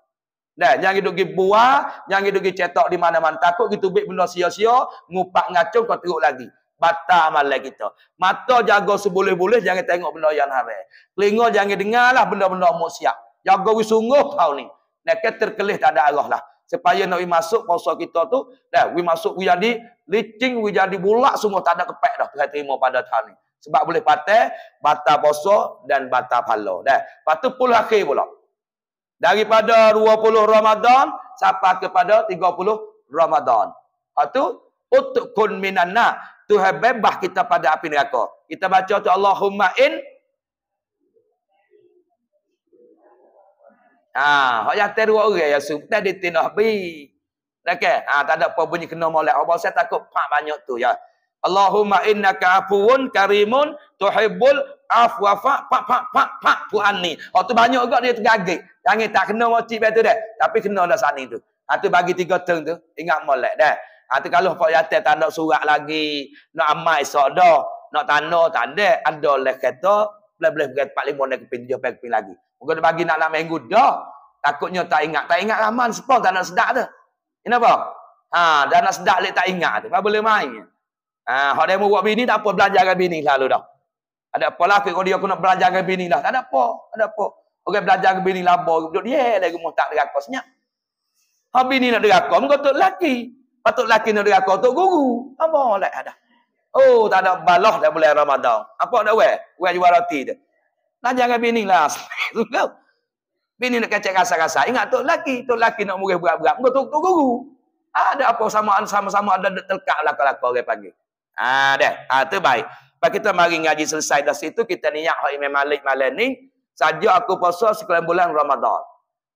Dan, jangan duduk buah, jangan duduk cetak di mana-mana. Takut kita ubik benda sia-sia, ngupak ngacung, kau teruk lagi. Batal malah kita. Mata jaga seboleh-boleh, jangan tengok benda yang haram. Telinga jangan dengar lah benda-benda maksiat. Jaga wis sungguh tahu ni. Nekat terkelih tak ada Allah lah. Supaya nak masuk puasa kita tu, dah, wis masuk wis jadi licin, wis jadi bulat semua tak ada kepek dah. Tuhan terima pada tahun ni. Sebab boleh patah, batal poso dan batal pahala. Dah. Lepas tu pul akhir pula. Daripada 20 Ramadan sampai kepada 30 Ramadan. Lepas tu, utukun minanna. Tuhan bebas kita pada api neraka. Kita baca tu Allahumma in. Ha, hak yang ter dua orang yang sudah ditinah bi. Okey, ha, tak ada apa bunyi kena molek. Apa saya takut pak banyak tu ya. Allahumma innaka afuwun karimun tuhibbul afwa fa pak pak pak pak puan ni. Oh tu banyak juga dia tergagik. Yang tak kena motif betul dah. Tapi kena dah sana tu. Ha tu bagi tiga teng tu ingat molek dah. Ha tu kalau pak yatim tak nak surat lagi, nak amai esok dah, nak tanda tak ada, ada leh kata boleh boleh pergi tempat lima nak kepin dia pergi lagi. Moga dia bagi nak nak minggu dah. Takutnya tak ingat, tak ingat aman sepon tak nak sedak tu. Kenapa? Ha dah nak sedak lek tak ingat tu. Apa boleh main? Ha, dia mau buat bini tak apa belajar dengan bini selalu dah. Ada apa lah kalau dia nak belajar dengan bini lah. Tak ada apa, tak ada apa. Orang okay, belajar dengan bini labo duduk dia dia rumah tak deraka senyap. Ha bini nak deraka muka tok laki. Patut laki nak deraka tok guru. Apa lah ada. Oh tak ada balah dah boleh Ramadan. Apa dah wei? Wei jual roti dia. Belajar dengan bini lah. bini nak kacak rasa-rasa. Ingat tok laki, tok laki nak murih berat-berat. Muka tok tok guru. Ada apa sama-sama ada dekat lakak-lakak lah orang panggil. Ah ha, dah. Ha, ah tu baik. Pak kita mari ngaji selesai dah situ kita niat hak Imam Malik malam ni saja aku puasa sekalian bulan Ramadan.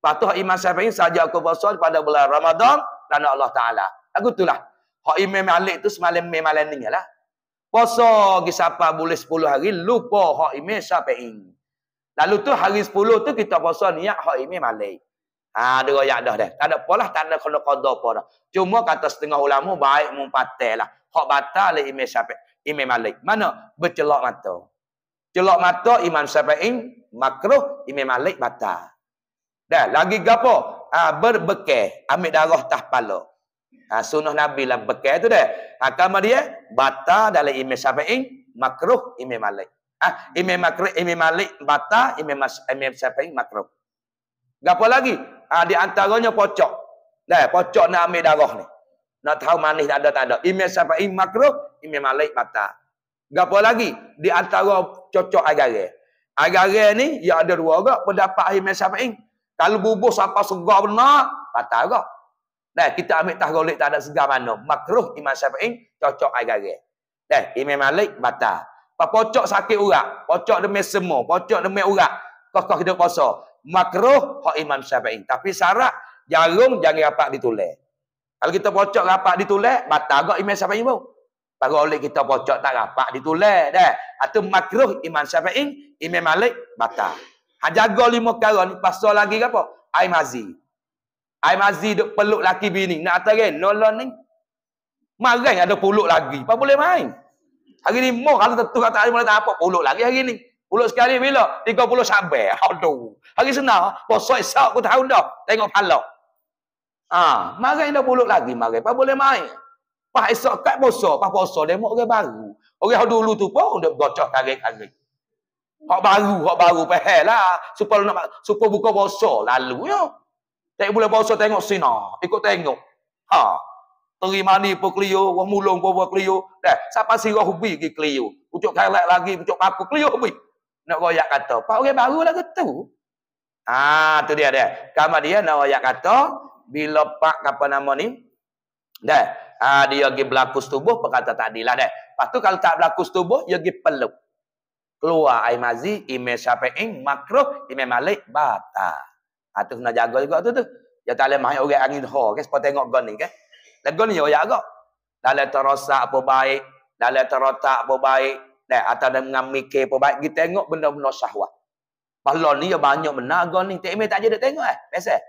Patuh Imam Syafi'i saja aku puasa pada bulan Ramadan dan Allah Taala. Aku itulah. Hak Imam Malik tu semalam mai malam ni lah. Puasa ke siapa boleh sepuluh hari lupa hak Imam Syafi'i. Lalu tu hari sepuluh tu kita puasa niat hak Imam Malik. Ha, dia royak dah dah. Tak ada apalah tanda kena qada apa dah. Cuma kata setengah ulama baik mun lah. Hak batal le lah Imam Syafi'i, Imam Malik. Mana? Bercelok mata. Celok mata Imam Syafi'i makruh, Imam Malik batal. Dah, lagi gapo? Ha, berbekeh, ambil darah tah pala. Ha, sunnah Nabi lah bekeh tu dah. Hakam dia batal dalam Imam Syafi'i makruh Imam Malik. Ha, Imam makruh Imam Malik batal, Imam Imam makruh. Gapo lagi? ha, di antaranya pocok. Dah, pocok nak ambil darah ni. Nak tahu manis tak ada tak ada. Imam Syafi'i makruh, Imam Malik batal. Gapo lagi? Di antara cocok agare. Agare ni ya ada dua gak pendapat Imam Syafi'i. Kalau bubuh sampai segar benar, batal gak. Dah, kita ambil tah golek tak ada segar mana. Makruh Imam Syafi'i cocok agare. Dah, Imam Malik batal. Pak pocok sakit urat, pocok demi semua, pocok demi urat. Kau kau hidup kosong makruh hak Imam Syafi'i. Tapi syarat jarum jangan rapat ditulis. Kalau kita pocok rapat ditulis, batal gak Imam Syafi'i mau. Baru oleh kita pocok tak rapat ditulis deh. Atau makruh Imam Syafi'i, Imam Malik batal. Ha jaga lima perkara ni pasal lagi apa? Aim Aziz. Aim Aziz duk peluk laki bini. Nak atas kan? Nolong ni. Marah ada puluk lagi. Apa boleh main? Hari ni mau kalau tentu kata hari mula tak apa. Puluk lagi hari ni. Puluh sekali bila? 30 sampai. Aduh. Hari senang. Puasa ah. esok aku tahu dah. Tengok pala. Ha. Marah dah puluh lagi marah. Pak boleh main. Pak esok kat puasa. Pak puasa dia orang baru. Orang dulu tu pun dia gocok kari-kari. Hak baru, hak baru pehel lah. Supaya nak supaya buka puasa lalu ya. Tak boleh puasa tengok sini. Ikut tengok. Ha. Terima ni pun kelio, wah mulung pun kelio. Dah, siapa sih wah hubi ke kelio? Ucuk kailat lagi, ucuk paku kelio hubi nak royak kata. Pak orang baru lah kata. Ha, ah, tu dia dia. Kamu dia nak royak kata. Bila pak kapal nama ni. Dah. Ha, ah, dia pergi berlaku setubuh. Perkata tadi lah dah. Lepas tu kalau tak berlaku setubuh. Dia pergi peluk. Keluar air mazi. Imeh syafi'in. Makruh. ime malik. Batal. Ah, tu nak jaga juga tu tu. Dia ya, tak boleh main orang angin ho. Okay? Seperti tengok gun ni. Okay? Lah gun ni dia royak kau. Dalam terosak apa baik. Dalam terotak apa baik. Dan, atau dia mengambil ke apa baik. Kita tengok benda-benda syahwat. Pahlawan ni ya banyak menaga ni. Tak email tak jadi tengok eh. Biasa.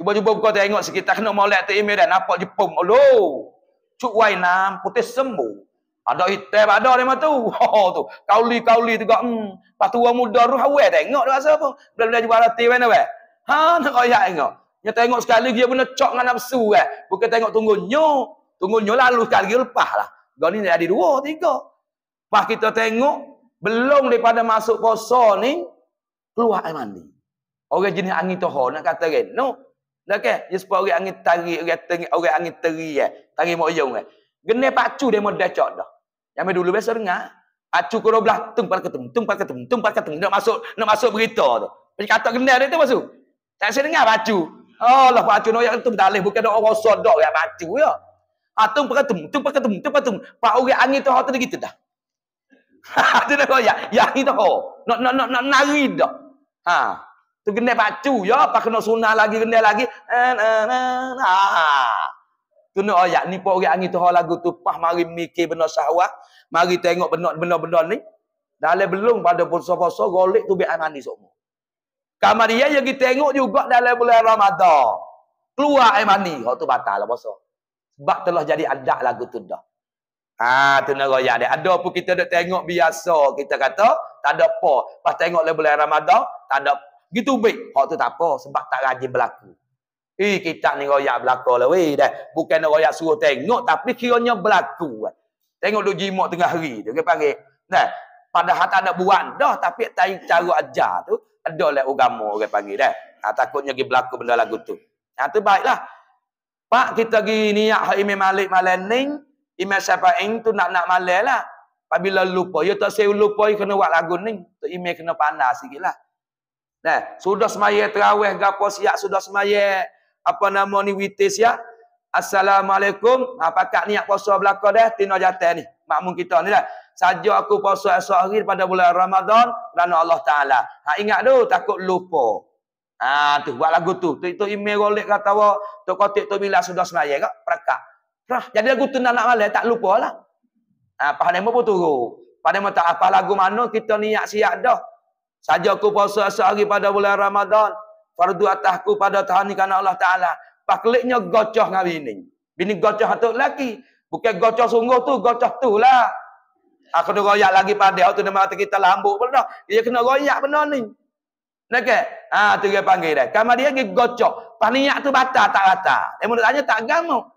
Cuba-cuba kau tengok sekitar kena maulat tak email dah. Nampak je pung. Alo. Cuk wainam. Putih sembuh. Ada hitam ada dia tu. oh, tu. Kauli kauli tu kak. Hmm. Lepas tu orang muda ruh awet tengok dia rasa apa. Bila-bila jual hati mana apa. Ha nak kau ingat tengok. Dia tengok sekali dia benda cok dengan nafsu eh. Bukan tengok tunggu nyok. Tunggu nyok lalu sekali lepas lah. Kau ni ada dua, tiga. Pas kita tengok, belum daripada masuk puasa ni, keluar air mandi. Orang jenis angin toho nak kata kan. No. Dah kan? Dia sebab orang angin tari, orang, tengi, orang angin teri ya. Tari mokyong ya. Eh. Gena pacu dia mau dacok dah. Yang dulu biasa dengar. Pacu kurang belah. Tung pada ketung, tung pada ketung, tung pada ketung. Nak masuk, nak masuk berita tu. Pergi kata gena dia tu masuk. Tak saya dengar pacu. Oh lah pacu noyak tu betalih. Bukan ada orang sodok yang pacu ya. Atung ya. ah, tung pada ketung, tung pada ketung, tung pada ketung. Pak orang angin toho tu dia gitu dah. Dia nak koyak. Ya itu ho. Nak nak nak nak nari dah. Ha. Tu kena pacu ya, pak kena sunah lagi kena lagi. Ha. Tu nak oyak ni pak orang angin tu ha lagu tu pah mari mikir benda syahwat, mari tengok benda-benda ni. dah le belum pada pun sofa golik tu biar mandi semua. Kamar yang kita tengok juga dah le bulan Ramadan. Keluar air mani. Kalau tu batal lah puasa. Sebab telah jadi adak lagu tu dah. Ha tu neraka dia. Ada pun kita dak tengok biasa kita kata tak ada apa. Pas tengok le bulan Ramadan tak ada gitu baik. Hak tu tak apa sebab tak rajin berlaku. Eh kita ni neraka berlaku lah weh dah. Bukan neraka suruh tengok tapi kiranya berlaku. Tengok tu jimat tengah hari tu ke panggil. Nah, padahal tak ada buat dah tapi tak cara ajar tu ada lah ugamu. orang panggil dah. Ha, takutnya pergi berlaku benda lagu tu. Ha, tu baiklah. Pak kita pergi niat Haimi Malik Malenin. Imam Syafa'in tu nak-nak malay lah. Apabila lupa. Ya tak saya lupa, ya kena buat lagu ni. Tok Imam kena panas. sikit lah. Nah, sudah semaya terawih, gapa siap, sudah semaya. Apa nama ni, witi siap. Ya. Assalamualaikum. Apakah niat puasa belakang dah? Tino jatah ni. Makmum kita ni lah. Saja aku puasa esok hari pada bulan Ramadan. Dan Allah Ta'ala. Ha, ingat tu, takut lupa. Ah ha, tu buat lagu tu. Tu itu email rolek kata wa, tu kotik tu bila sudah semaya kak, perekat. Rah, jadi lagu tu nak malam tak lupa lah. Ha, ah, pahala pun turun. Pada tak apa lagu mana kita niat siap dah. Saja aku puasa sehari pada bulan Ramadan. Fardu atasku pada tahan ikan Allah Ta'ala. Pakliknya gocoh dengan bini. Bini gocoh atau lagi Bukan gocoh sungguh tu, gocoh tu lah. Aku ah, nak royak lagi pada waktu dia mata kita lambuk pun dah. Dia kena royak benda ni. Nak Ah, tu dia panggil dah. Kamu dia pergi gocoh. Paniak tu batal tak batal. Dia mula tanya tak gamuk.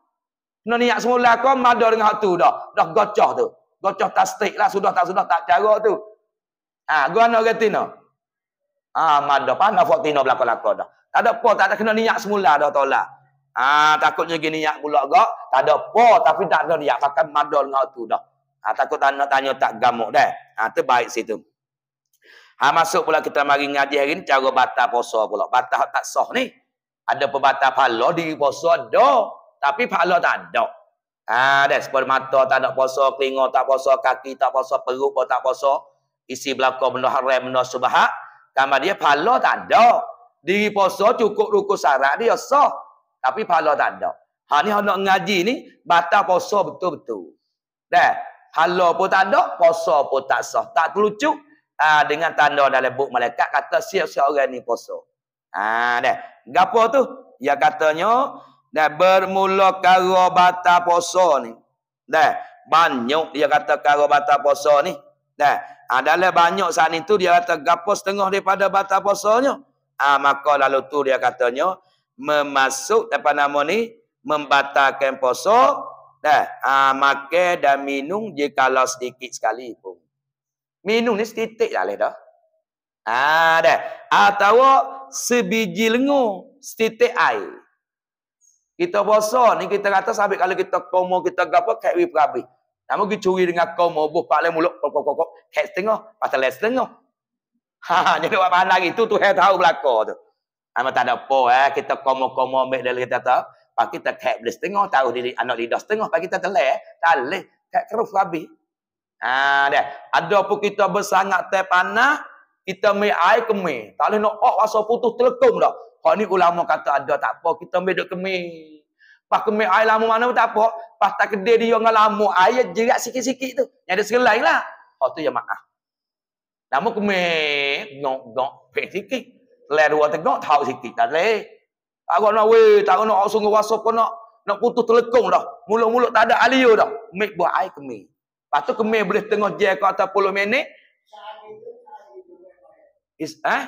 No niat semula kau mada dengan hak tu dah. Dah gocoh tu. Gocoh tasdik lah sudah tak sudah tak cara tu. Ha, gua nak kata no. Ha, mada panah fok tino belakang-belakang dah. Tak ada apa, tak ada kena niat semula dah tolak. Ha, takutnya gini niat pula kau. Tak ada apa, tapi tak ada niat pakai mada dengan hak tu dah. Ha, takut tak nak tanya tak gamuk dah. Ha, baik situ. Ha, masuk pula kita mari ngaji hari ni cara batal puasa pula. Batal tak sah ni. Ada pebatal pala di puasa dah tapi pahala tak ada. Ah, ha, dah sepuluh mata tak nak puasa, kelinga tak puasa, kaki tak puasa, perut pun tak puasa. Isi belakang benda haram, benda subahak. Kamu dia pahala tak ada. Diri puasa cukup rukun syarat dia sah. Tapi pahala tak ada. Ha ni nak ngaji ni, batal puasa betul-betul. Dah, pahala pun tak ada, puasa pun tak sah. Tak terlucu ha, dengan tanda dalam buk malaikat kata siap-siap orang ni puasa. Ah, ha, dah. Gapo tu? Ya katanya Dah bermula karo bata poso ni. Dah banyak dia kata karo bata poso ni. Dah, adalah banyak saat itu dia kata gapo setengah daripada bata posonyo. Ah ha, maka lalu tu dia katanya memasuk apa nama ni membatakan poso dah ha, makan dan minum jika sedikit sekali pun minum ni setitik lah leh dah ah dah atau ah, sebiji lengu setitik air kita puasa ni kita kata sampai kalau kita koma kita gapo kek wi perabi. Namo ki curi dengan koma buh pak le mulut kok kok kok kek setengah pasal le setengah. Ha, ha jadi buat pandai lagi tu tu hai tahu belaka tu. Ama tak ada apa eh kita koma-koma ambil dari kita tahu. Pak kita kek le setengah tahu diri anak lidah setengah pak kita telah eh. tak leh kek keruf perabi. Ha dah. Ada pun kita bersangat tai panah kita mai air kemih. Tak leh nak ok rasa putus telekum dah. Hak ni ulama kata ada tak apa, kita ambil duk kemik. Pas kemik air lama mana pun tak apa. Pas tak kedai dia dengan lama, air jerat sikit-sikit tu. Yang ada segelai lah. Hak tu yang maaf. Lama kemik, gong-gong, pek sikit. Lai dua tegak, tahu sikit. Tak boleh. Tak kena nak, weh, tak kena nak sungguh rasa pun nak. Nak putus telekong dah. Mulut-mulut tak ada alio dah. Mik buat air kemik. Lepas tu kemik boleh tengok jel ke puluh minit. Is, eh?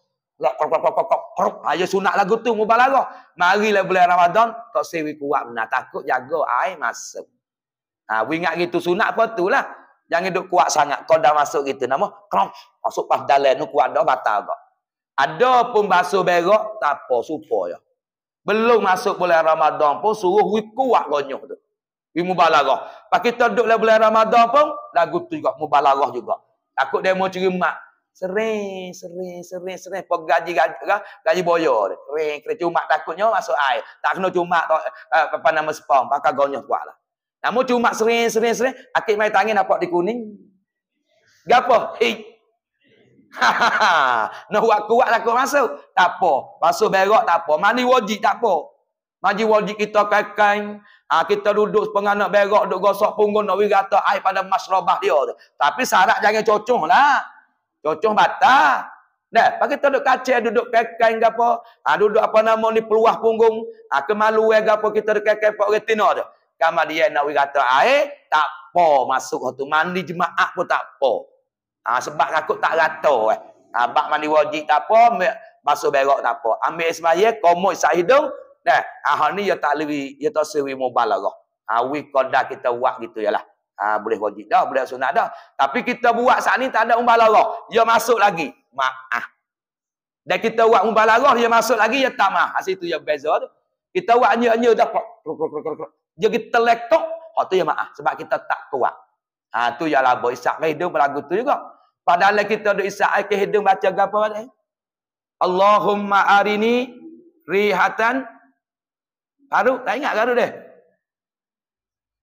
lek kok kok kok kok kok ayo sunat lagu tu mubalara marilah bulan Ramadan tak sewi kuat benar takut jaga air masuk ha we ingat gitu sunat apa tu lah jangan duk kuat sangat kau dah masuk gitu nama krom masuk pas dalam nu kuat dah batal kok ada pun basuh berak tak apa supaya belum masuk bulan Ramadan pun suruh we kuat gonyoh tu we mubalara pas kita duduklah bulan Ramadan pun lagu tu juga mubalara juga takut demo cerimak sering sering sering sering pok gaji gaji kah gaji boyo sering kena cuma takutnya masuk air tak kena cuma to eh, apa nama spam pakai gonyo lah. namun cuma sering sering sering Akhir mai tangin nampak di kuning gapo hei no kuat kuat lah kau masuk tak apa masuk berok tak apa mandi wajib tak apa mandi wajib kita kakan Ha, ah, kita duduk sepengah nak berok, duduk gosok punggung, nak wira air pada masrobah dia. Tapi syarat jangan cocoh lah. Cocoh mata. Nah, pakai tanduk kaca duduk kekain ke apa? Ha, duduk apa nama ni peluah punggung. Ha, kemalu eh ke apa kita dekat kekain pak retina tu. Kamar dia nak wira kata air, ah, eh, tak apa masuk waktu mandi jemaah pun tak apa. Ha, sebab takut tak rata eh. Ha, bak mandi wajib tak apa, masuk berok tak apa. Ambil ismaya, komo isap hidung. Nah, ha, ni dia tak lebih, dia tak sewi mubalah. Ha, wira kita buat gitu ya lah. Ha, boleh wajib dah, boleh sunat dah. Tapi kita buat saat ni tak ada umbah larah. Dia masuk lagi. Ma'ah. Dan kita buat umbah larah, dia masuk lagi, dia tak ma'ah. Asyik ha, tu yang beza tu. Kita buat hanya-hanya dah. Dia kita letak, Oh ha, tu ya maaf ah, sebab kita tak kuat. Ha tu ya labo isak hidung berlagu tu juga. Padahal kita duk isak air ke baca gapo eh? Allahumma arini rihatan baru tak ingat garu deh.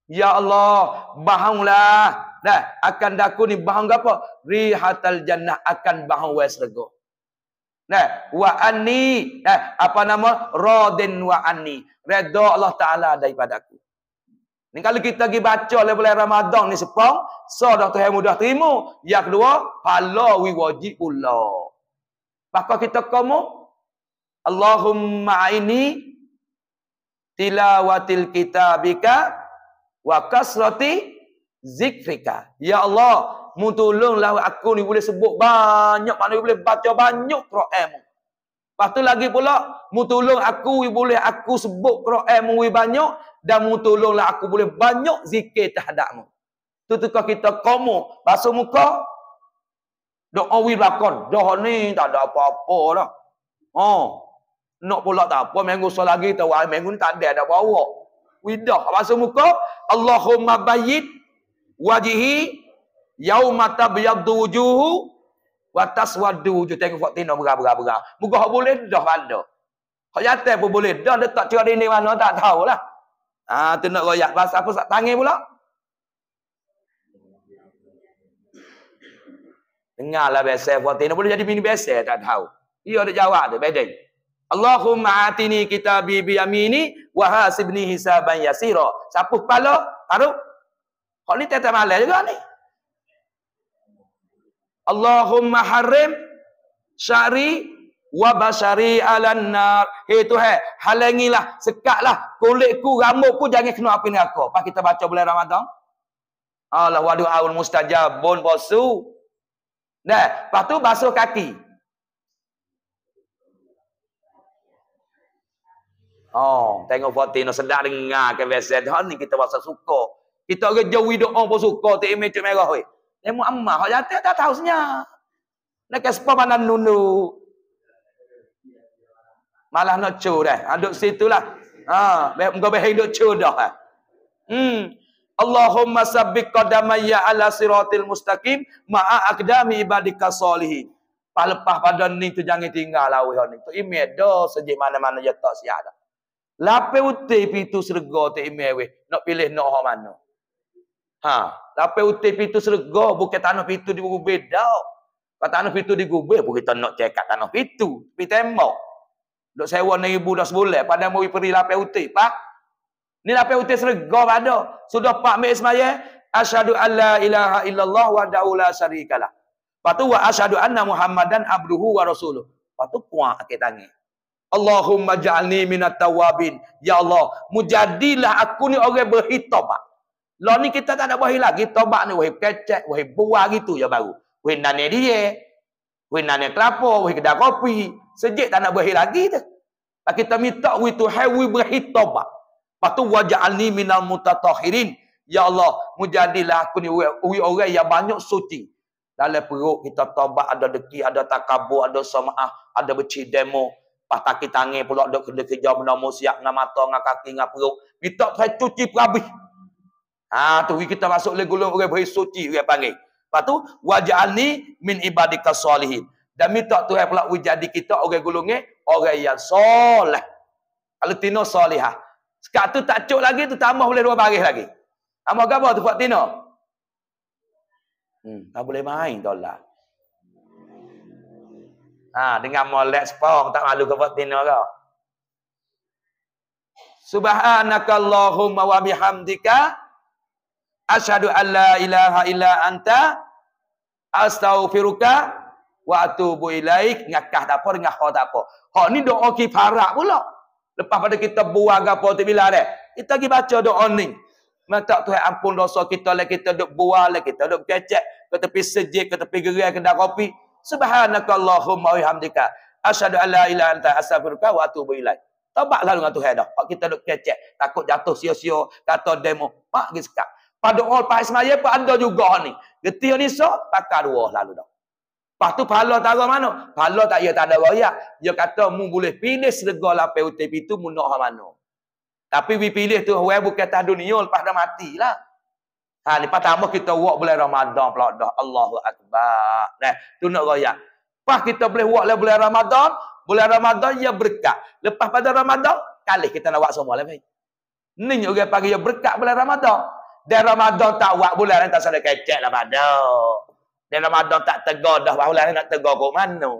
Ya Allah, bahanglah. Nah, akan daku ni bahang apa? Rihatal jannah akan bahang wais rego. Nah, wa anni, nah, apa nama? Radin wa anni. Redha Allah Taala daripada aku. Ni kalau kita pergi baca oleh bulan Ramadan ni sepong. so dah tu mudah terima. Yang kedua, pala wi wajibullah. Maka kita kamu Allahumma aini tilawatil kitabika wa kasrati zikrika. Ya Allah, mu tolonglah aku ni boleh sebut banyak, mana boleh baca banyak Quran. Lepas tu lagi pula, mu tolong aku boleh aku sebut Quran mu banyak dan mu tolonglah aku boleh banyak zikir terhadapmu. Tu tukar kita komo, basuh muka. Doa wi belakon, doa ni tak ada apa-apa dah. Oh. Nak pula tak apa, minggu lagi tahu, ah, minggu ni tak ada, ada bawa. Widah basuh muka Allahumma bayyid wajihi yauma tabyaddu wujuhu wa taswaddu wujuh tengok fak tino bera-bera-bera. Muka hok boleh dah pada. Hok jatai pun boleh dah letak cara ini mana tak tahulah. Ah ha, tu nak royak bas apa sat tangis pula. Dengarlah biasa fak tino boleh jadi bini biasa tak tahu. Dia ada jawab tu bedeng. Allahumma atini kitabi bi amini wa hasibni hisaban yasira. Siapa kepala? Taruh. Hak ni tetap malas juga ni. Allahumma harrim syari wa basari ala nar. Hei Tuhan, halangilah, sekatlah kulitku, rambutku jangan kena ni aku Pas kita baca bulan Ramadan. Allah wadu aul mustajab bon bosu. Nah, lepas tu basuh kaki. Oh, tengok Fatih ni sedar ha, dengar ke biasa dah ni kita rasa suka. Kita orang jauh doa pun suka tak imej tu merah weh. Ni Muhammad jatuh jati tak tahu senya. Nak ke mana nunu. Malah nak cu eh. ha, dah. Aduk situ lah. Ha, baik muka baik duk cu dah. Eh. Hmm. Allahumma sabbiq qadamayya ala siratil mustaqim ma'a aqdami ibadika salihin. Pas lepas pada ni tu jangan tinggal lah Tu imej dah sejak mana-mana je siap dah. Lapai utih pintu serga tak imewe. Nak pilih nak orang mana. Ha. Lapai utih pintu serga. Bukan tanah pintu di gubih. Tak. Kalau tanah pintu di gubih. kita nak cekat tanah pintu. Pergi tembak. Duk sewa ni ibu dah sebulan. Padahal mau pergi lapai utih. Pak. Ni lapai utih serga pada. Sudah pak mi ismaya. Asyadu alla ilaha illallah wa da'ula syarikalah. Lepas tu wa asyadu anna muhammadan abduhu wa rasuluh. Lepas tu kuat akhir tangan. Allahumma ja'alni minat tawabin. Ya Allah, mujadilah aku ni orang berhitabat. Lah ni kita tak ada wahil lagi. Tobat ni wahil kecek, wahil buah gitu ya baru. Wahil nanya dia. Wahil nanya kelapa, wahil kedai kopi. Sejik tak nak wahil lagi tu. Lah kita minta wahil tu hewi berhitabat. Lepas tu wajah minal mutatahirin. Ya Allah, mujadilah aku ni wahil orang yang banyak suci. Dalam perut kita tobat ada deki, ada takabur, ada samaah, ada bercidemo. demo. Pas kaki tangan pula duk kena kerja menomo siap dengan mata dengan kaki dengan perut. Kita pergi cuci perabih. Ha tu kita masuk le gulung orang beri suci orang panggil. Lepas tu waj'alni min ibadika salihin. Dan minta Tuhan pula wujud kita orang gulungnya orang yang soleh. Kalau tino solehah. Sekat tu tak cuk lagi tu tambah boleh dua baris lagi. Amak gapo tu buat tino? Hmm, tak boleh main tolak. Ha, dengan molek sepong tak malu ke fatina kau. Subhanakallahumma wa bihamdika asyhadu an ilaha illa anta astaghfiruka wa atubu ilaik ngakah tak apa ngah tak apa. Ha ni doa kifarat pula. Lepas pada kita buang apa tu bila dah. Kita pergi baca doa ni. Minta Tuhan ampun dosa kita lah kita duk buang lah kita duk kecek ke tepi sejik ke tepi gerai kedai kopi. Subhanakallahumma wihamdika. Asyadu ala ilah anta astagfirullah wa atubu ilaih. lalu dengan Tuhan dah. Pak kita duk kecek. Takut jatuh sio-sio. Kata demo. Pak pergi sekat. Pada orang Pak Ismail pun anda juga ni. Getih ni so, pakar dua lalu dah. Lepas tu pahala tak ada mana? Pahala tak ia ya, tak ada royak. Dia kata, mu boleh pilih serga PUTP itu mu nak mana? Tapi we pilih tu, we bukan atas dunia, lepas dah matilah. Ha ni pertama kita wak bulan Ramadan pula dah. Allahu akbar. Nah, tu nak royak. Pas kita boleh wak, bulan Ramadan, bulan Ramadan ya berkat. Lepas pada Ramadan, kali kita nak wak semua lah baik. Ni orang panggil yang berkat bulan Ramadan. Dan Ramadan tak wak bulan tak sana kecek lah pada. Dan Ramadan tak tegar dah bulan nak tegar kok mana.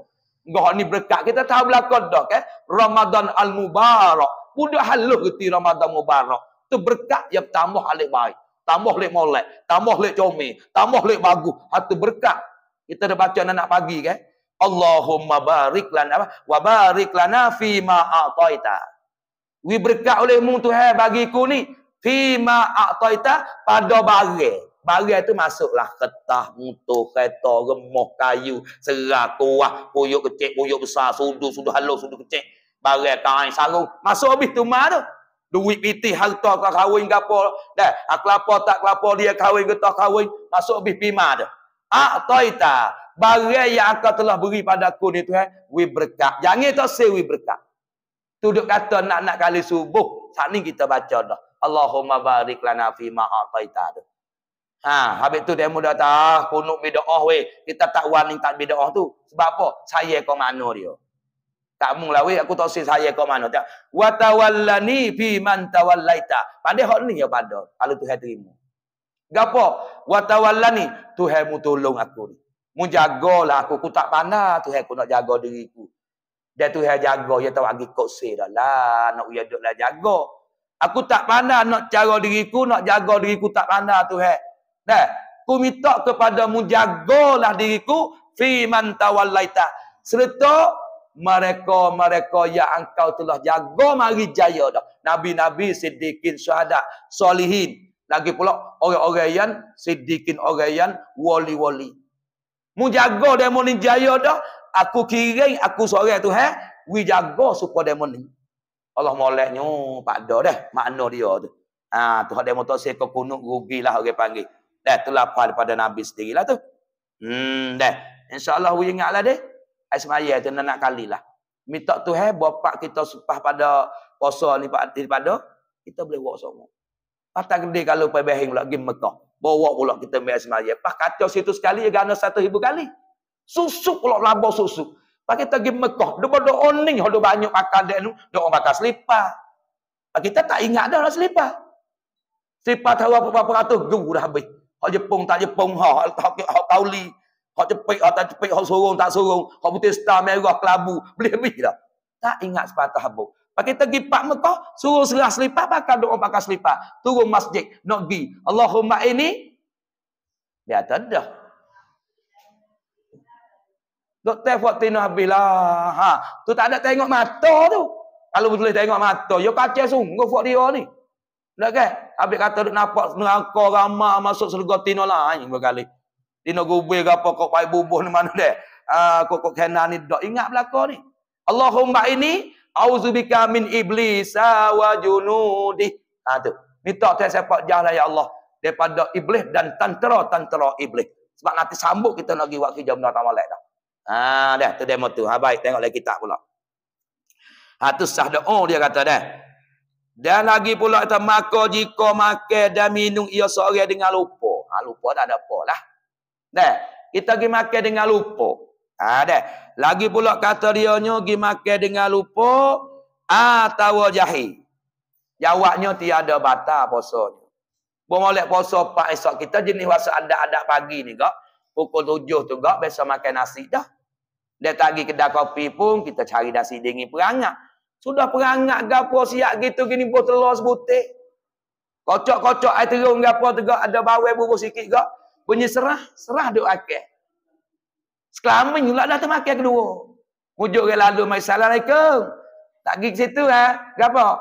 Goh ni berkat kita tahu belaka dah kan. Ramadan al-Mubarak. Budak halus reti Ramadan Mubarak. Tu berkat yang tambah alik baik. Tambah lek molek. Tambah lek comel. Tambah lek bagus. Harta berkat. Kita dah baca anak pagi kan. Allahumma barik lana apa? Wa barik lana fi ma ataita. Wi berkat olehmu Tuhan bagi ku ni fi ma ataita pada barang. Barang tu masuklah ketah, mutu, kereta, remuh, kayu, serah, kuah, puyuk kecil, puyuk besar, sudu, sudu halus, sudu kecil. Barang kain sarung. Masuk habis tu mah tu. Duit piti harta kau kahwin ke apa. Dah, ah, kelapa tak kelapa dia kahwin ke tak kahwin. Masuk habis pima dia. Aktaita. Ah, Barai yang engkau telah beri pada aku ni Tuhan. We berkat. Jangan tak say we berkat. Tuduk kata nak-nak kali subuh. Saat ni kita baca dah. Allahumma barik lana fi ma'ataita tu. Ha, habis tu dia muda tak. Ah, kunuk bida'ah weh. Kita tak warning tak bida'ah tu. Sebab apa? Saya kau mana dia. Tak mung lawi aku tahu si saya kau mana. Tak. Wa tawallani bi tawallaita. Pandai hok ni ya pada. Kalau Tuhan terima. Gapo? Wa tawallani Tuhan mu tolong aku ni. Mu jagalah aku, aku tak pandai Tuhan aku nak jaga diriku. Dia Tuhan jaga ya tahu lagi kau se dah lah nak uya duklah jaga. Aku tak pandai nak cara diriku, nak jaga diriku tak pandai Tuhan. Nah, ku minta kepada mu jagalah diriku fi man tawallaita. Serta mereka-mereka yang engkau telah jaga mari jaya dah. Nabi-nabi, siddiqin, syuhada, solihin. Lagi pula orang-orang yang siddiqin orang yang wali-wali. Mu jaga demo ni jaya dah. Aku kirim aku seorang tu eh. Wi jaga supaya demo ni. Allah molehnya pak do deh makna dia tu. Ah ha, tu hak demo tu seko kunuk rugilah orang panggil. Dah tu pada nabi sendirilah tu. Hmm deh. Insya-Allah wi ingatlah deh air semaya tu nak kali lah. Minta tu eh, bapak kita sepah pada puasa ni daripada, kita boleh buat semua. Patah gede kalau pergi behing pula, pergi Mekah. Bawa pula kita main air semaya. Pas kata situ sekali, ya gana satu ribu kali. Susu pula labah susu. Pas kita pergi Mekah, dia berdua oning, dia banyak makan dia ni, dia orang makan selipah. Pas kita tak ingat dah lah selipah. Selipah tahu apa-apa ratus, gung dah habis. Hak Jepung tak Jepung, hak Tauli. Ha, ha, ha, ha, ha, ha, ha, ha, Hak cepik, hak tak cepik, hak sorong, tak sorong. Hak putih star merah, kelabu. Boleh habis dah. Tak ingat sepatah habuk. Pakai tergi pak mekoh, suruh serah selipah, pakar doa pakar selipah. Turun masjid, nak pergi. Allahumma ini, dia tak ada. Doktor Fatina habis lah. Ha. Tu tak ada tengok mata tu. Kalau boleh tengok mata, ya kacau sungguh buat dia ni. Lagi, habis kata nak nampak neraka ramah masuk surga tino lain ha, berkali. Di negubi ke apa, kok baik bubuh ni mana dia. Uh, ah, kok kok kena ni, tak ingat belakang ni. Allahumma ini, auzubika min iblis wa junudi. Ha tu. Minta Tuhan sepak jahlah ya Allah. Daripada iblis dan tantera-tantera iblis. Sebab nanti sambut kita nak pergi buat kerja benda tak malak dah. Ha dah, tu demo tu. Ha baik, tengok lagi kitab pula. Ha tu sah doa oh, dia kata dah. Dan lagi pula kata, maka jika makan dan minum ia seorang dengan lupa. Ha lupa dah ada apa lah. Dah. Kita pergi makan dengan lupa. Ha, dah. Lagi pula kata dia ni, pergi makan dengan lupa. Ha, Atau jahil. Jawabnya tiada bata puasa ni. Bermalik puasa Pak Esok. Kita jenis puasa ada adat pagi ni kak. Pukul tujuh tu kak. Biasa makan nasi dah. Dia tak pergi kedai kopi pun. Kita cari nasi dingin perangat. Sudah perangat gapo siap gitu. Gini botol telur sebutih. Kocok-kocok air terung gapo tu Ada bawah bubur sikit kak. Bunyi serah, serah duk akeh. Sekelamin pula dah termakan kedua. Wujud ke lalu, Assalamualaikum. Tak pergi ke situ eh. Gapa?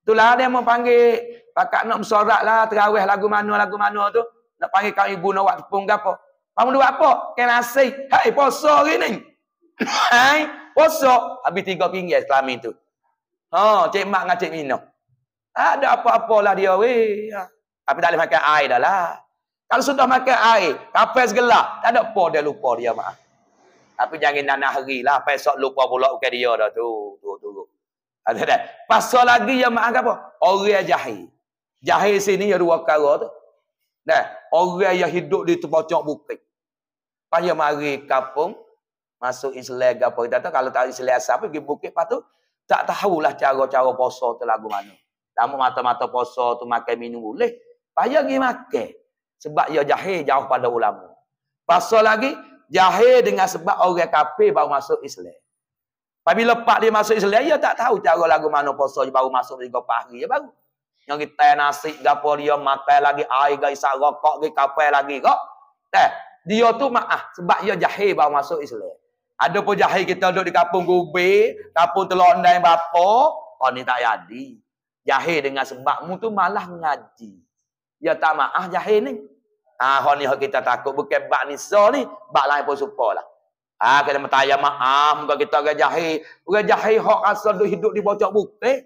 Itulah dia mau panggil. Pakat nak bersorak lah, terawih lagu mana, lagu mana tu. Nak panggil kau ibu nak buat tepung ke apa. Kamu buat apa? Kena nasi. Hei, poso ke ni? Hei, poso. Habis tiga pinggir selama tu. Oh, cik mak dengan cik minum. Ada apa-apa lah dia. Weh. Tapi tak boleh makan air dah lah. Kalau sudah makan air, kafe segelak, tak ada apa dia lupa dia mak, Tapi jangan nanah hari lah, pesok lupa pula ke dia dah tu, tu, tu. Ada dah. Pasal lagi yang mak apa? Orang jahil. Jahil sini ya dua kara tu. Nah, orang yang hidup di tempat bukit. Pas dia mari kampung, masuk Islam ke apa, kita tahu kalau tak Islam asal pun pergi bukit, lepas tu, tak tahulah cara-cara poso tu lagu mana. Lama mata-mata poso tu makan minum boleh. Pas dia pergi makan sebab ia jahil jauh pada ulama. Pasal lagi jahil dengan sebab orang kafir baru masuk Islam. Tapi pak dia masuk Islam dia tak tahu cara lagu mana pasal baru masuk juga pagi Dia ya baru. Yang kita nasi gapo dia makan lagi air gai rokok gai kafe lagi kok. Teh, dia tu maaf ah, sebab dia jahil baru masuk Islam. Ada pun jahil kita duduk di kampung Gubi, kampung Telok Ndai Bapa, kau oh, ni tak jadi. Jahil dengan sebabmu tu malah ngaji ya tak maaf ah, jahil ni. Ah ni kita takut bukan bab nisa ni, bab lain pun supalah. Ah ha, kena mentaya ah, muka kita orang jahil. Orang jahil hok asal duk hidup di bocok bukti.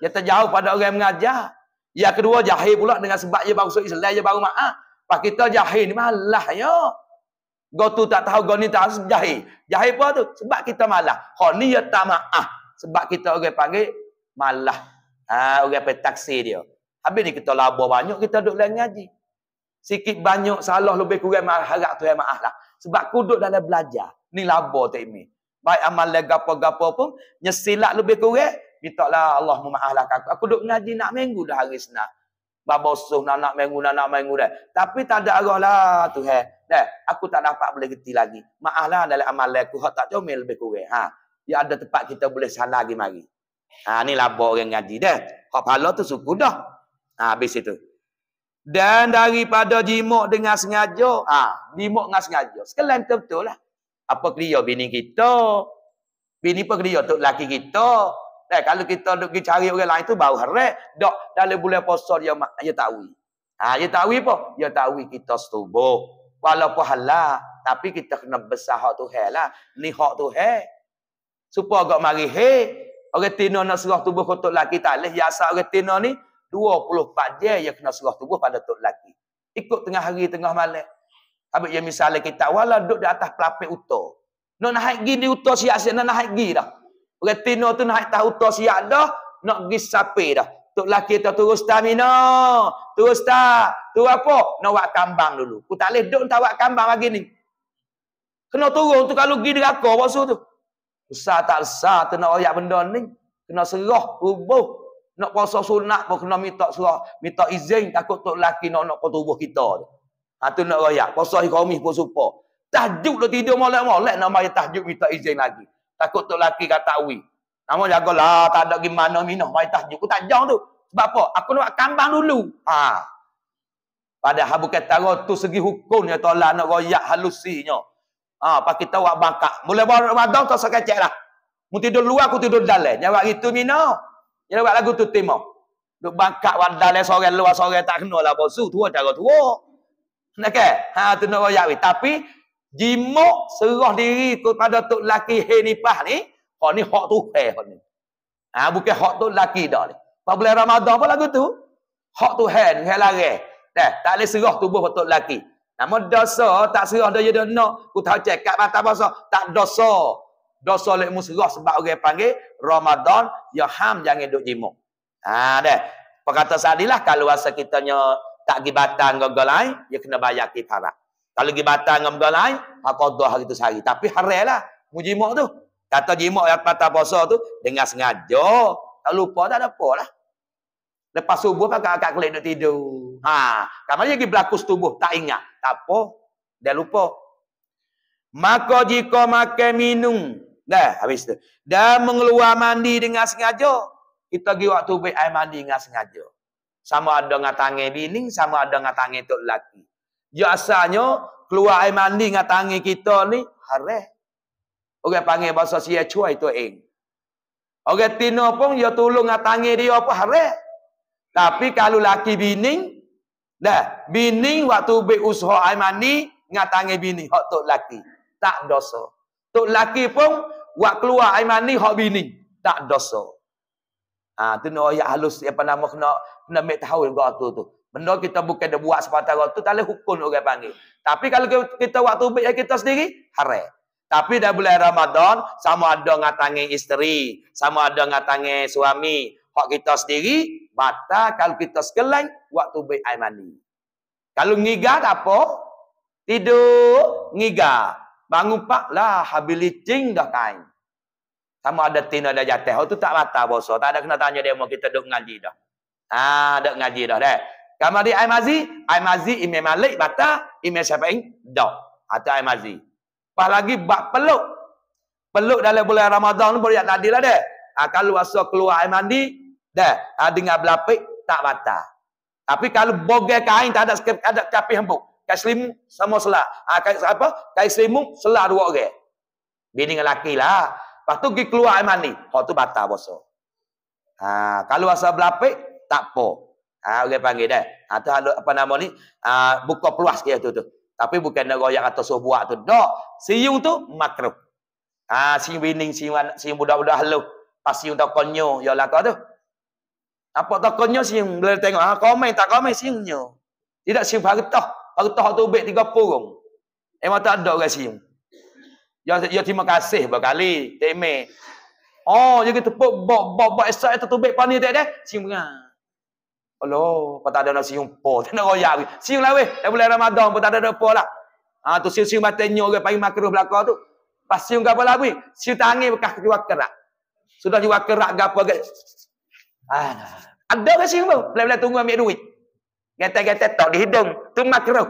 Ya terjauh pada orang yang mengajar. Ya kedua jahil pula dengan sebab dia baru masuk Islam dia baru maaf. Ah, pak kita jahil ni malah yo. Go tu tak tahu go ni tak tahu jahil. Jahil apa tu? Sebab kita malah. Hok ni ya tak maaf. Sebab kita orang panggil malah. Ah ha, orang petaksi dia. Habis ni kita labur banyak, kita duduk dalam ngaji. Sikit banyak, salah lebih kurang, harap tu yang maaf lah. Sebab aku duduk dalam belajar. Ni labur tak ini. Baik amal gapa-gapa pun, nyesilak lebih kurang, minta lah Allah memaaflah aku. Aku duduk ngaji nak minggu dah hari senang. Baba usuh nak nak minggu, nak nak minggu dah. Tapi tak ada arah lah tu. Hai. Dah, aku tak dapat boleh geti lagi. Maaflah dalam amal aku, tak comel lebih kurang. Ha. Ya ada tempat kita boleh sana lagi mari. Ha, ni labor orang ngaji dah. Kau pala tu suku dah. Ha, habis itu. Dan daripada jimuk dengan sengaja. Ha, jimuk dengan sengaja. Sekalian betul lah. Apa kerja bini kita. Bini apa kerja untuk lelaki kita. Eh, kalau kita pergi cari orang lain tu baru harap. Dok, dalam bulan posor dia, dia, dia tahu. Ha, dia tahu apa? Dia tahu kita setubuh. Walaupun halah. Tapi kita kena besar hak tu hal lah. Ni hak tu hal. Supaya agak mari hei. Orang tina nak serah tubuh kotak lelaki tak boleh. Ya asal orang tina ni. 24 jam yang kena selah tubuh pada tok lelaki. Ikut tengah hari, tengah malam. Habis yang misalnya kita, wala duduk di atas pelapik utuh. Nak naik gi di utuh siap-siap, nak naik gi dah. Berarti tu naik tahu utuh siap dah, nak pergi sapi dah. Tok lelaki tu turun stamina. Turun stah. Tu apa? Nak buat kambang dulu. Aku tak boleh duduk tak buat kambang lagi ni. Kena turun tu kalau pergi di raka waktu tu. Besar tak besar tu nak ayak benda ni. Kena serah, rubuh. Nak puasa sunat pun kena minta surah, minta izin takut tok laki nak nak tubuh kita tu. Ha tu nak royak. Puasa ikhramis pun serupa. Tahajud dah tidur molek-molek nak mari tahajud minta izin lagi. Takut tok laki kata wi. Nama jagalah tak ada gimana minum mari tahajud. Ku tajang tu. Sebab apa? Aku nak kambang dulu. Ha. Padahal bukan tahu tu segi hukumnya tolak nak royak halusinya. Ha, pak kita buat bangkak. mulai buat wadah tak sekecek lah. Mu tidur luar, aku tidur dalam. Jangan itu gitu, Minah. Dia buat lagu tu timau. Duk bangkat wadah le sorang luar sorang tak kena lah bosu tua cara tua. Nak Ha tu nak royak tapi jimok serah diri kepada tok laki he ni, hak ni ni hak tu he, eh, ni. Ha bukan hak tu laki dah ni. Pak bulan Ramadan apa lagu tu? Hak tu hen, he lari. Dah, tak leh serah tubuh tok laki. Nama dosa tak serah dia dia nak ku tahu cek kat mata bahasa tak dosa dosa lek musrah sebab orang panggil Ramadan ya ham jangan duk jimu, Ha deh. Perkata sadilah kalau rasa kitanya tak gi batang ke lain, ya kena bayar kifarat. Lah. Kalau gi batang ke lain, hakadah hari tu sehari. Tapi harailah mujimok tu. Kata jimok yang patah puasa tu dengan sengaja. Tak lupa tak ada apa lah. Lepas subuh pakak akak kelik nak tidur. Ha, kan mari lagi berlaku tubuh tak ingat. Tak apa. Dia lupa. Maka jika makan minum Dah, habis tu. Dan mengeluar mandi dengan sengaja. Kita pergi waktu baik air mandi dengan sengaja. Sama ada dengan tangan bini, sama ada dengan tangan tu lelaki. Biasanya, keluar air mandi dengan tangan kita ni, harah. Orang okay, panggil bahasa siya cua itu ing. Orang okay, tina pun, dia tolong dengan tangan dia pun harah. Tapi kalau lelaki bini, dah, bini waktu baik usaha air mandi, dengan tangan bini, hak tu lelaki. Tak dosa. Tok laki pun buat keluar air mani hak bini. Tak dosa. Ah ha, tu ni ayat halus apa nama kena kena ambil tahu juga tu tu. Benda kita bukan dia buat sepatutnya tu tak boleh hukum orang panggil. Tapi kalau kita, waktu baik kita sendiri haram. Tapi dah bulan Ramadan sama ada ngatangi isteri, sama ada ngatangi suami, hak kita sendiri batal kalau kita sekelai waktu baik air mani. Kalau ngiga tak apa? Tidur ngiga. Bangun pak lah habiliting dah kain. Sama ada tin ada jatah. Oh tu tak rata bahasa. Tak ada kena tanya dia mau kita duk ngaji dah. Ha duk ngaji dah deh. Kamu di Ai Mazi, Ai Mazi Imam Malik bata, Imam Syafi'i dah. Atau Ai Mazi. Pas lagi bab peluk. Peluk dalam bulan Ramadan ni boleh tadi lah deh. Ha, kalau waso keluar air mandi, deh, ha, dengar belapik tak bata. Tapi kalau bogel kain tak ada ada kapi hembuk kain selimut sama selah. Ha, kain apa? Kain selimut selah dua orang. Bini dengan laki lah. Lepas tu pergi keluar air mandi. Hak tu batal puasa. Ha, kalau rasa berlapik, tak apa. Ha, orang panggil dah. Ha, tu apa nama ni? Ha, buka peluas dia tu tu. Tapi bukan nak royak atau suh buat tu. Dok, siung tu makro. Ha, siung bining, siung, anak, siung budak-budak lu. Pas siung tak konyo, ya lah kau tu. Apa tak konyo siung? Bila tengok, ha, komen tak komen siungnya. Tidak siung bagetah. Artah tu ubik tiga purung. Emang eh, tak ada orang sini. Ya, ya terima kasih berkali. Temek. Oh, jadi tepuk bok bok bok esok itu tubek panik tak ada. Sing bunga. Aloh, apa tak ada nak siung po. Tak nak royak. Siung lah weh. Tak boleh Ramadan pun tak ada apa lah. Ha, tu siung-siung mata nyok ke pagi makruh belakang tu. Pas siung ke lah weh. Siung tangi bekas keluar kerak. Sudah keluar kerak ke ke. Ah, ada ke siung pun? Belah-belah tunggu ambil duit. Gata-gata tak di hidung. Itu makruh.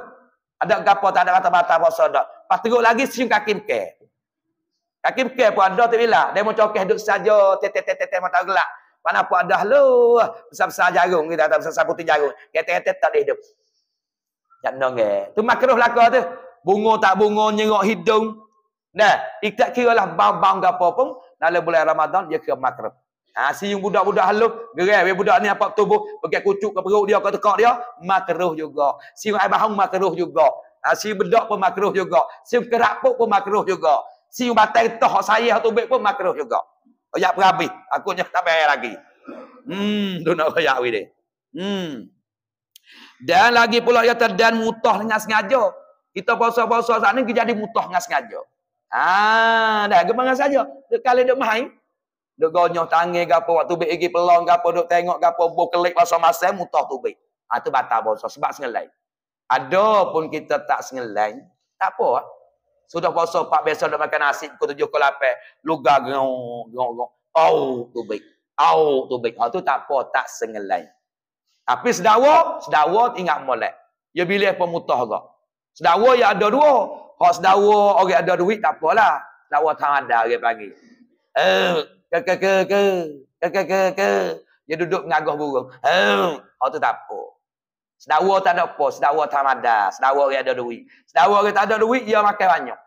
Ada gapa tak ada mata-mata apa sedap. Lepas teruk lagi, sium kaki muka. Kaki muka pun ada tu bila. Dia mau cokeh duduk saja. tete tete mata gelap. Mana pun ada lu. Besar-besar jarum. Kita tak besar-besar putih jarum. Gata-gata tak di hidung. Jandong eh. Itu makruh laku tu. bungo tak bungo, nyengok hidung. Nah, ikat kira lah bau bau gapa pun. Nala bulan Ramadan, dia kira makruh. Ha, si budak-budak halus, gerai we budak ni apa tubuh, pakai kucuk ke perut dia, ke tekak dia, makruh juga. Si bahang, makruh juga. Ha, si bedak pun makruh juga. Si kerapuk pun makruh juga. Si batai toh saya tu baik pun makruh juga. Ayak perhabis. Aku nak tak bayar lagi. Hmm, tu nak ayak we Hmm. Dan lagi pula ya terdan mutah dengan sengaja. Kita puasa-puasa saat ni jadi mutah dengan sengaja. Ah, dah gemang saja. Kalau dia main, Duk gonyoh tangi ke apa, waktu baik lagi pelong ke apa, duk tengok ke apa, buk kelik pasal masa, mutah tu baik. Ha, tu batal puasa. Sebab sengelai. Ada pun kita tak sengelai, tak apa. Ha? Sudah puasa, pak besok dah makan nasi, pukul tujuh, pukul lapan, luga, gong, gong, gong. Au, tu baik. Au, tu baik. Ha, tu tak apa, tak sengelai. Tapi sedawa, sedawa ingat molek. Ya bila pun mutah ke. Sedawa ya ada dua. Kalau sedawa, orang ada duit, tak apalah. Sedawa tak ada, orang panggil. Eh, ke ke ke ke ke ke ke ke dia duduk mengagah burung hmm kau tu tak apa sedawa tak ada apa sedawa tak ada sedawa dia ada duit sedawa dia tak ada duit dia makan banyak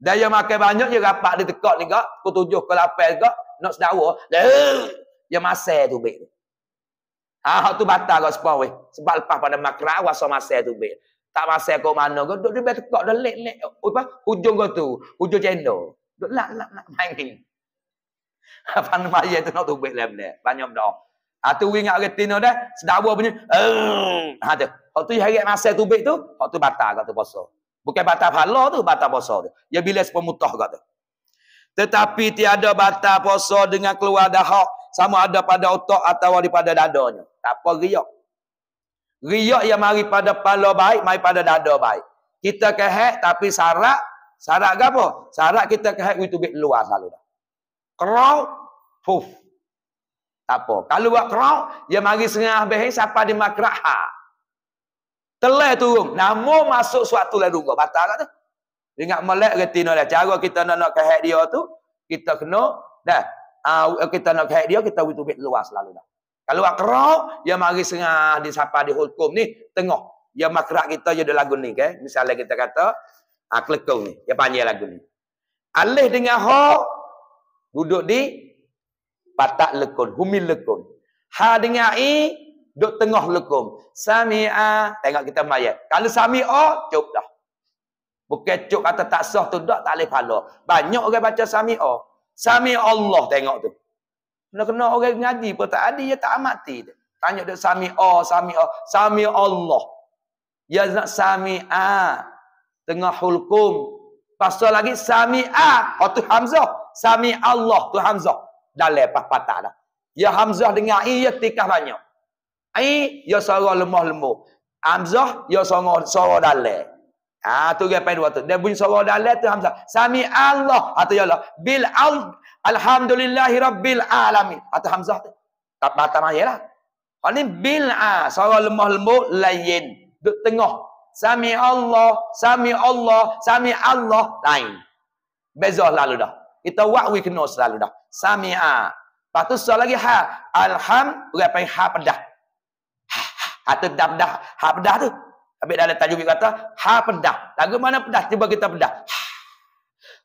dan dia makan banyak dia rapat dia tekak ni kak pukul tujuh ke lapan kak nak sedawa hmm dia masai tu baik Ha, hak tu batal kau sepah weh. Sebab lepas pada makra wasa masa tu be. Tak masa kau mana kau duk dia betek dah lek lek. Apa? Hujung kau tu, hujung cendol. Duk lak lak lak main gini. Pan maya tu nak tubik lebleh. Banyak doa. Ha ah, tu ingat retina dah, sedawa punya. Ha tu. Hak tu hari masa tubik tu, waktu tu batal kata puasa. Bukan batal pahala tu, batal puasa tu. Ya bila sepemutah tu. Tetapi tiada batal puasa dengan keluar dahak sama ada pada otak atau daripada dadanya. Tak apa riak. Riak yang mari pada pala baik, mari pada dada baik. Kita kehek tapi sarak, sarak ke apa? Sarak kita kehek itu bit luar selalu kerau, puf. Tak apa. Kalau buat kerau, dia mari sengah behi siapa di makraha. Ha. Telah turun. Namun masuk suatu lah dugo. Batal tak tu? Dia ingat melek reti lah. Cara kita nak nak kehat dia tu, kita kena, dah. Uh, kita nak kehat dia, kita wujud luas selalu dah. Kalau buat kerau, dia mari sengah di siapa di hukum ni, tengok. Ya makrak kita jadi lagu ni kan. Misalnya kita kata. Ha, ah, ni. Ya panjang lagu ni. Alih dengan hok duduk di patak lekun humil lekun ha dengan i duduk tengah lekun sami'a tengok kita mayat kalau sami'a cukup dah bukan cukup kata tak sah tu tak leh pala banyak orang baca sami'a sami Allah tengok tu kena kena orang ngaji pun tak ada dia tak amati dia tanya dia sami'a sami'a sami o, sami Allah ya nak a, tengah hulkum pasal lagi sami sami'a atau hamzah Sami Allah tu Hamzah. Dah lepas patah dah. Ya Hamzah dengar i, ya tikah banyak. I, ya suara lemah lembut. Hamzah, ya suara, suara dalai. Ha, tu dia gapai dua tu. Dia bunyi suara dalai tu Hamzah. Sami Allah. Atau ha, ya Allah. Bil al Alhamdulillahi Rabbil Alamin. Atau ha, Hamzah tu. Tak patah maya lah. Hal bil a ha, suara lemah lembut lain. Duk tengah. Sami Allah, sami Allah, sami Allah lain. Beza lalu dah. Kita wakwi kena selalu dah. Sami'a. Lepas tu soal lagi ha. Alham. Berapa yang ha pedah. Ha, ha, ha, pedah. Ha pedah tu. Habis dalam tajubik kata. Ha pedah. Lagu mana pedah. Cuba kita pedah.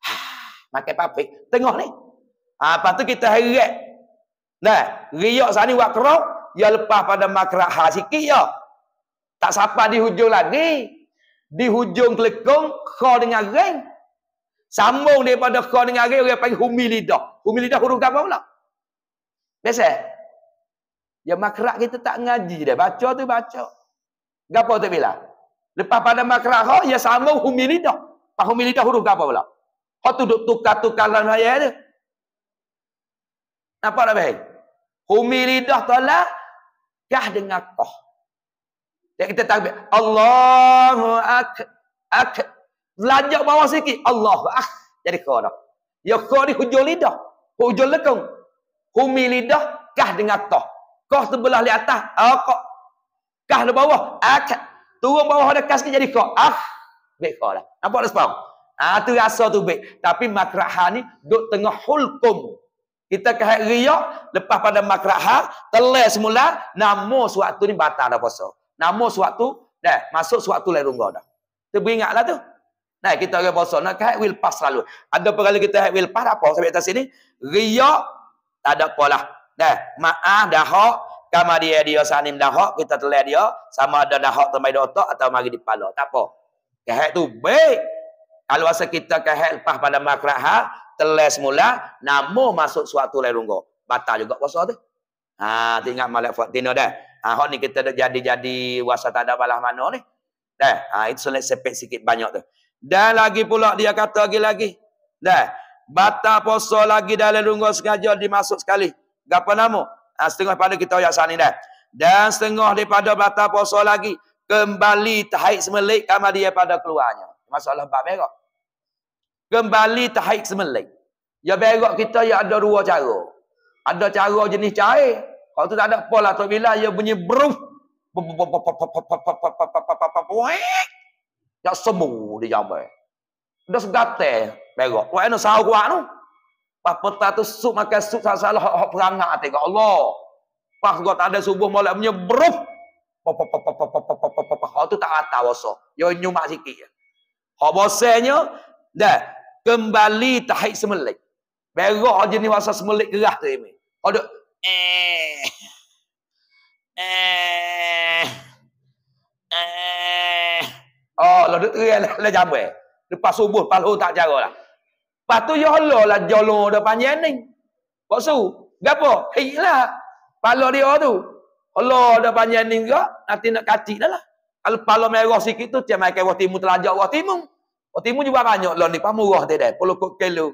Ha. Ha. papik. Tengok ni. Ha, lepas tu kita herat. Nah. Riyak sana ni wakro. Ya lepas pada makrak ha sikit ya. Tak sampai di hujung lagi. Di hujung kelekong. Kho dengan geng. Sambung daripada kau dengan hari, orang panggil humi lidah. Humi lidah huruf apa pula? Biasa? Ya makrak kita tak ngaji Dah Baca tu baca. Gapo tu bila? Lepas pada makrak kau, ya sambung humi lidah. Pak humi lidah huruf apa pula? Kau tu duduk tukar-tukar dalam ayat dia. Nampak tak baik? Humi lidah tu lah. Kah dengar kau. Dan kita tak Allahu akbar. Lanjak bawah sikit. Allah. Ah. Jadi kau dah. Ya kau ni hujur lidah. Hujur lekung. Humi lidah. Kah dengan toh. Kau sebelah di atas. Ah, kau. Kah di bawah. Ah, Turun bawah ada kah sikit jadi kau. Ah. Baik kau dah. Nampak tak sepam? Ah, tu rasa tu baik. Tapi makraha ni duduk tengah hulkum. Kita kahit riak. Lepas pada makraha. Telah semula. Nama suatu ni batal dah puasa. Nama suatu. Dah. Masuk suatu lain rungga dah. Kita beringatlah tu. Nah kita orang puasa, nak haid will pass selalu. Ada perkara kita haid will pass apa sampai atas sini? Riak tak ada apalah. Nah, ma'ah dahak kama dia dia sanim dahak kita telah dia sama ada dahak tu mai otak atau mari di kepala. Tak apa. Kehat tu baik. Kalau asa kita kehat lepas pada makrah ha, telah semula namo masuk suatu lain rungko. Batal juga puasa tu. Ha, tinggal malak fatina dah. Ha, hok ni kita dah jadi-jadi puasa tak ada balah mana ni. Dah, ha, itu selek sikit banyak tu. Dan lagi pula dia kata lagi-lagi. Dah. bata poso lagi dalam lunggu sengaja dimasuk sekali. Gapa nama? Ha, setengah pada kita yang sana dah. Dan setengah daripada bata poso lagi. Kembali tahik semelik kamar dia pada keluarnya. Masalah bab berok. Kembali tahik semelik. Ya berok kita ya ada dua cara. Ada cara jenis cair. Kalau tu tak ada pola tu bila ya bunyi bruf. Tak semu dia jambai. Dah segate perak. Wah ana sawak kuat tu. Pas petang tu sup makan sup salah-salah hak perangak tengok Allah. Pas gua tak ada subuh molek punya beruf. Ha tu tak rata rasa. Yo nyumak sikit je. Ha bosenya dah kembali tahid semelik. Berak jenis rasa semelik gerah tu ini. Ha eh eh eh Oh, lah dia terang lah, lah jambai. Eh. Lepas subuh, palu tak jarak lah. Lepas tu, ya Allah lah jolong dah panjang ni. Kok su? Gapa? Hik lah. Palho dia tu. Allah dah panjang ni juga. Nanti nak kacik dah lah. Kalau palu merah sikit tu, tiap maikai waktu timu telajak waktu timu. Waktu timu juga banyak lah ni. Pamurah dia dah. Puluh kot kilo.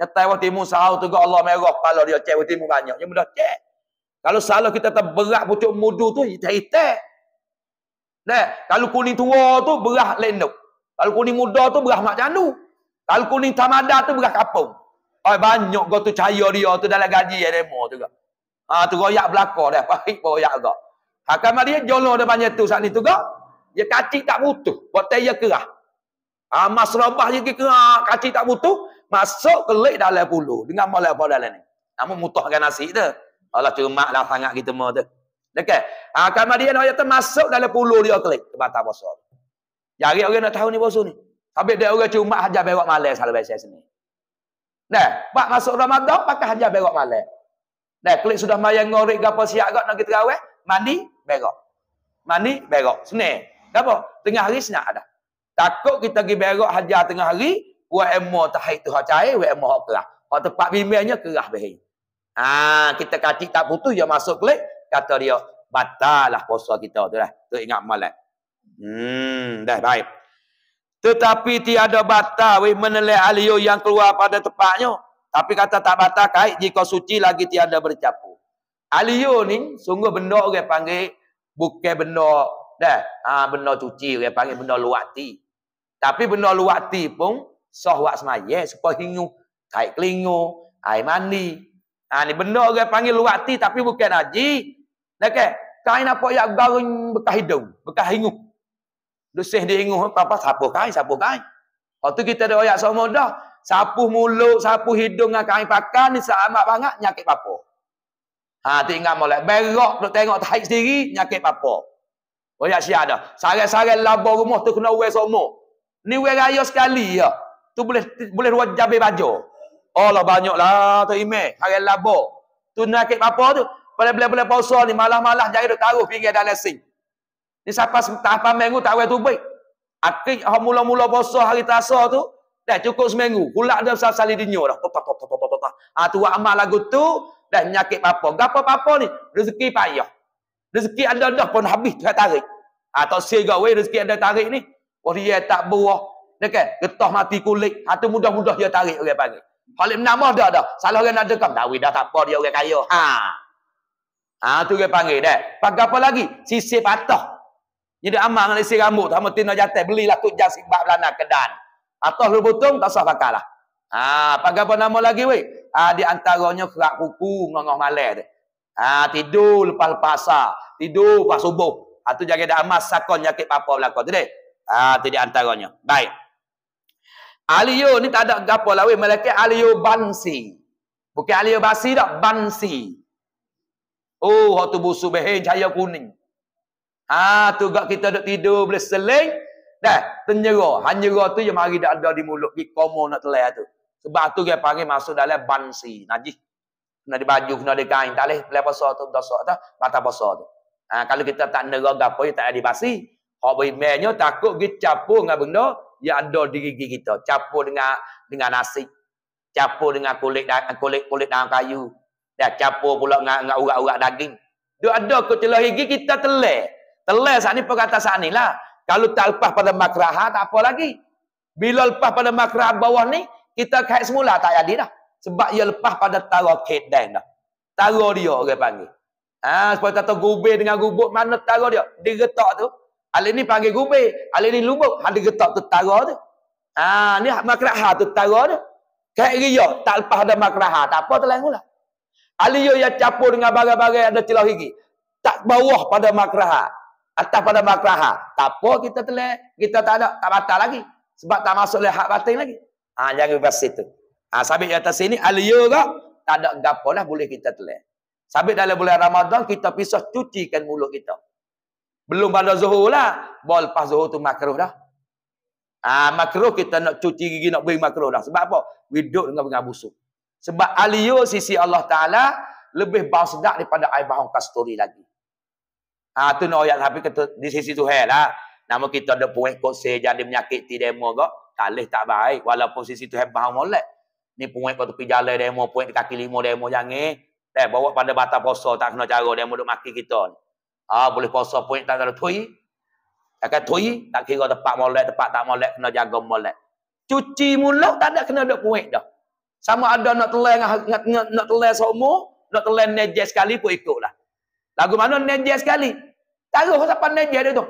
Nyatai waktu timu sahau tu, kot Allah merah Palu dia cek waktu timu banyak. Dia ya mudah cek. Kalau salah kita terberat pucuk mudu tu, kita hitam. Nah, kalau kuning tua tu berah lenduk. Kalau kuning muda tu berah mak candu. Kalau kuning tamada tu berah kapung. Oi banyak go tu cahaya dia tu dalam gaji ya demo tu gak. Ha tu royak belaka dah, baik royak gak. Hakam dia jolo dah banyak tu saat ni tu gak. Dia kacik tak butuh, buat tayar kerah. Ha masrabah dia ke kerah, kacik tak butuh, masuk kelik dalam pulu dengan malah apa dalam ni. Namun mutahkan nasi dia. Allah cermatlah sangat kita mah tu. Dekat. Ha, kalau dia nak lah, kata masuk dalam puluh dia klik. Kebatan puasa. Jari orang nak tahu ni puasa ni. Habis dia orang cuma hajar berok malam selalu biasa sini. Nah, pak masuk Ramadan pakai hajar berok malam. Nah, klik sudah mayang ngorek gapo siap gak nak kita gawe, mandi berok. Mandi berok. Sini. Gapo? Tengah hari senak ada. Takut kita pergi berok hajar tengah hari, buat emo tahai tu hajai, buat emo hok kerah. Pak tempat bimbingnya kerah behi. Ah, kita kaki tak putus dia masuk klik, kata dia lah puasa kita tu dah tu ingat malat eh? hmm dah baik tetapi tiada batal we menelai alio yang keluar pada tempatnya tapi kata tak batal kait jika suci lagi tiada bercapu alio ni sungguh benda orang panggil bukan benda dah ha, benda cuci orang panggil benda luati tapi benda luati pun sah wak semaya supaya hingu kait kelingu air mandi ha, ni benda orang panggil luati tapi bukan najis nak ke? Kain apa yang garing bekas hidung. Bekas hinguk. Lusih dia hingung. Apa-apa sapu kain. Sapu kain. Lepas tu kita ada ayat semua dah. Sapu mulut. Sapu hidung dengan kain pakan. Ni selamat banget. Nyakit apa. Ha, tinggal boleh. Berok. Duk tengok tahik sendiri. Nyakit apa. Ayat siap dah. Sarai-sarai labor rumah tu kena wear semua. Ni wear raya sekali ya. Tu boleh boleh buat jabir baju. Allah banyaklah tu imej. Hari labor. Tu nakit apa tu? Pada bulan-bulan puasa ni malah-malah jari duk taruh pinggir dalam sink. Ni siapa tak apa minggu tak wei tubik. Akik ha mula-mula puasa hari terasa tu dah cukup seminggu. Kulak dia besar sali dinyo dah. Pop pop pop pop Ha tu amal lagu tu dah nyakit apa. Gapo apa ni? Rezeki payah. Rezeki anda dah pun habis tak tarik. Ha tak sigak wei rezeki anda tarik ni. Oh dia tak buah. Dekat getah mati kulit. Ha tu mudah-mudah dia tarik orang panggil. Halim nama dah dah. Salah orang nak dekat. Dah dah tak apa dia orang kaya. Ha. Ah ha, tu dia panggil dah. Pakai apa lagi? Sisir patah. Jadi amak dengan sisir rambut tak mesti nak jatah belilah tu jas sebab belana kedan. Atas lu butung tak sah pakalah. Ah ha, pakai apa nama lagi weh? Ah ha, di antaranya kerak kuku ngongoh malas tu. Ah ha, tidur lepas puasa, tidur pas subuh. Ah tu jaga dak amak sakon nyakit apa belaka tu deh. Ah tu di antaranya. Baik. Aliyo ni tak ada gapo lah weh malaikat Aliyo Bansi. Bukan Aliyo Basi dak Bansi. Oh, waktu busuk behen cahaya kuning. Ha, tu gak kita duduk tidur boleh seling. Dah, tenyera. Hanyera tu yang mari dah ada di mulut. Di komo nak telah tu. Sebab tu dia panggil masuk dalam bansi. Najih. Kena di baju, kena di kain. Tak boleh. Boleh pasal tu. Dosok tu. Mata pasal tu. Ha, kalau kita tak nera gapa, tak ada basi. Hak berimennya takut dia capur dengan benda yang ada di gigi kita. Capur dengan dengan nasi. Capur dengan kulit kulit kulit dalam kayu. Dah capur pula dengan urat-urat daging. Dia ada kecelah higi kita telah. Telah saat ini perkataan inilah. Kalau tak lepas pada makraha, tak apa lagi. Bila lepas pada makraha bawah ni, kita kait semula tak jadi dah. Sebab ia lepas pada taruh kedai dah. Taruh dia orang panggil. Ha, seperti kata gubir dengan gubuk, mana taruh dia? Dia getok tu. Hal ini panggil gubir. Hal ini lubuk. Hal dia getok tu taruh tu. Ha, ni makraha tu taruh tu. Kait riyak, tak lepas pada makraha. Tak apa, telah mula. Aliyo yang capur dengan barang-barang ada celah gigi Tak bawah pada makraha. Atas pada makraha. Tak apa kita telah. Kita tak ada. Tak batal lagi. Sebab tak masuk lehat batin lagi. Ha, jangan berpaksa situ Ha, sabit di atas sini. Aliyo ke? Tak ada gapa lah boleh kita telah. Sabit dalam bulan Ramadan. Kita pisah cuci kan mulut kita. Belum pada zuhur lah. Bawa lepas zuhur tu makruh dah. Ha, makruh kita nak cuci gigi. Nak beri makruh dah. Sebab apa? Widuk dengan busuk. Sebab aliyo sisi Allah Ta'ala lebih bau sedap daripada air bahang kasturi lagi. Ha, tu nak no, ayat tapi kata, di sisi tu hal lah. Nama kita ada puan kosir jadi menyakit ti demo ke. Talih tak baik. Walaupun sisi tu hebat bau molek. Ni puan kau tepi jalan demo, puan di kaki lima demo jangan. Eh, bawa pada batas poso tak kena cara demo duk maki kita ni. Ha, boleh poso puan tak ada tui. Takkan tui, tak kira tempat molek, tempat tak molek, kena jaga molek. Cuci mulut tak ada kena duk puan dah. Sama ada nak telan nak nak, nak telan seumur, nak telan najis sekali pun ikutlah. Lagu mana najis sekali? Taruh siapa najis dia tu.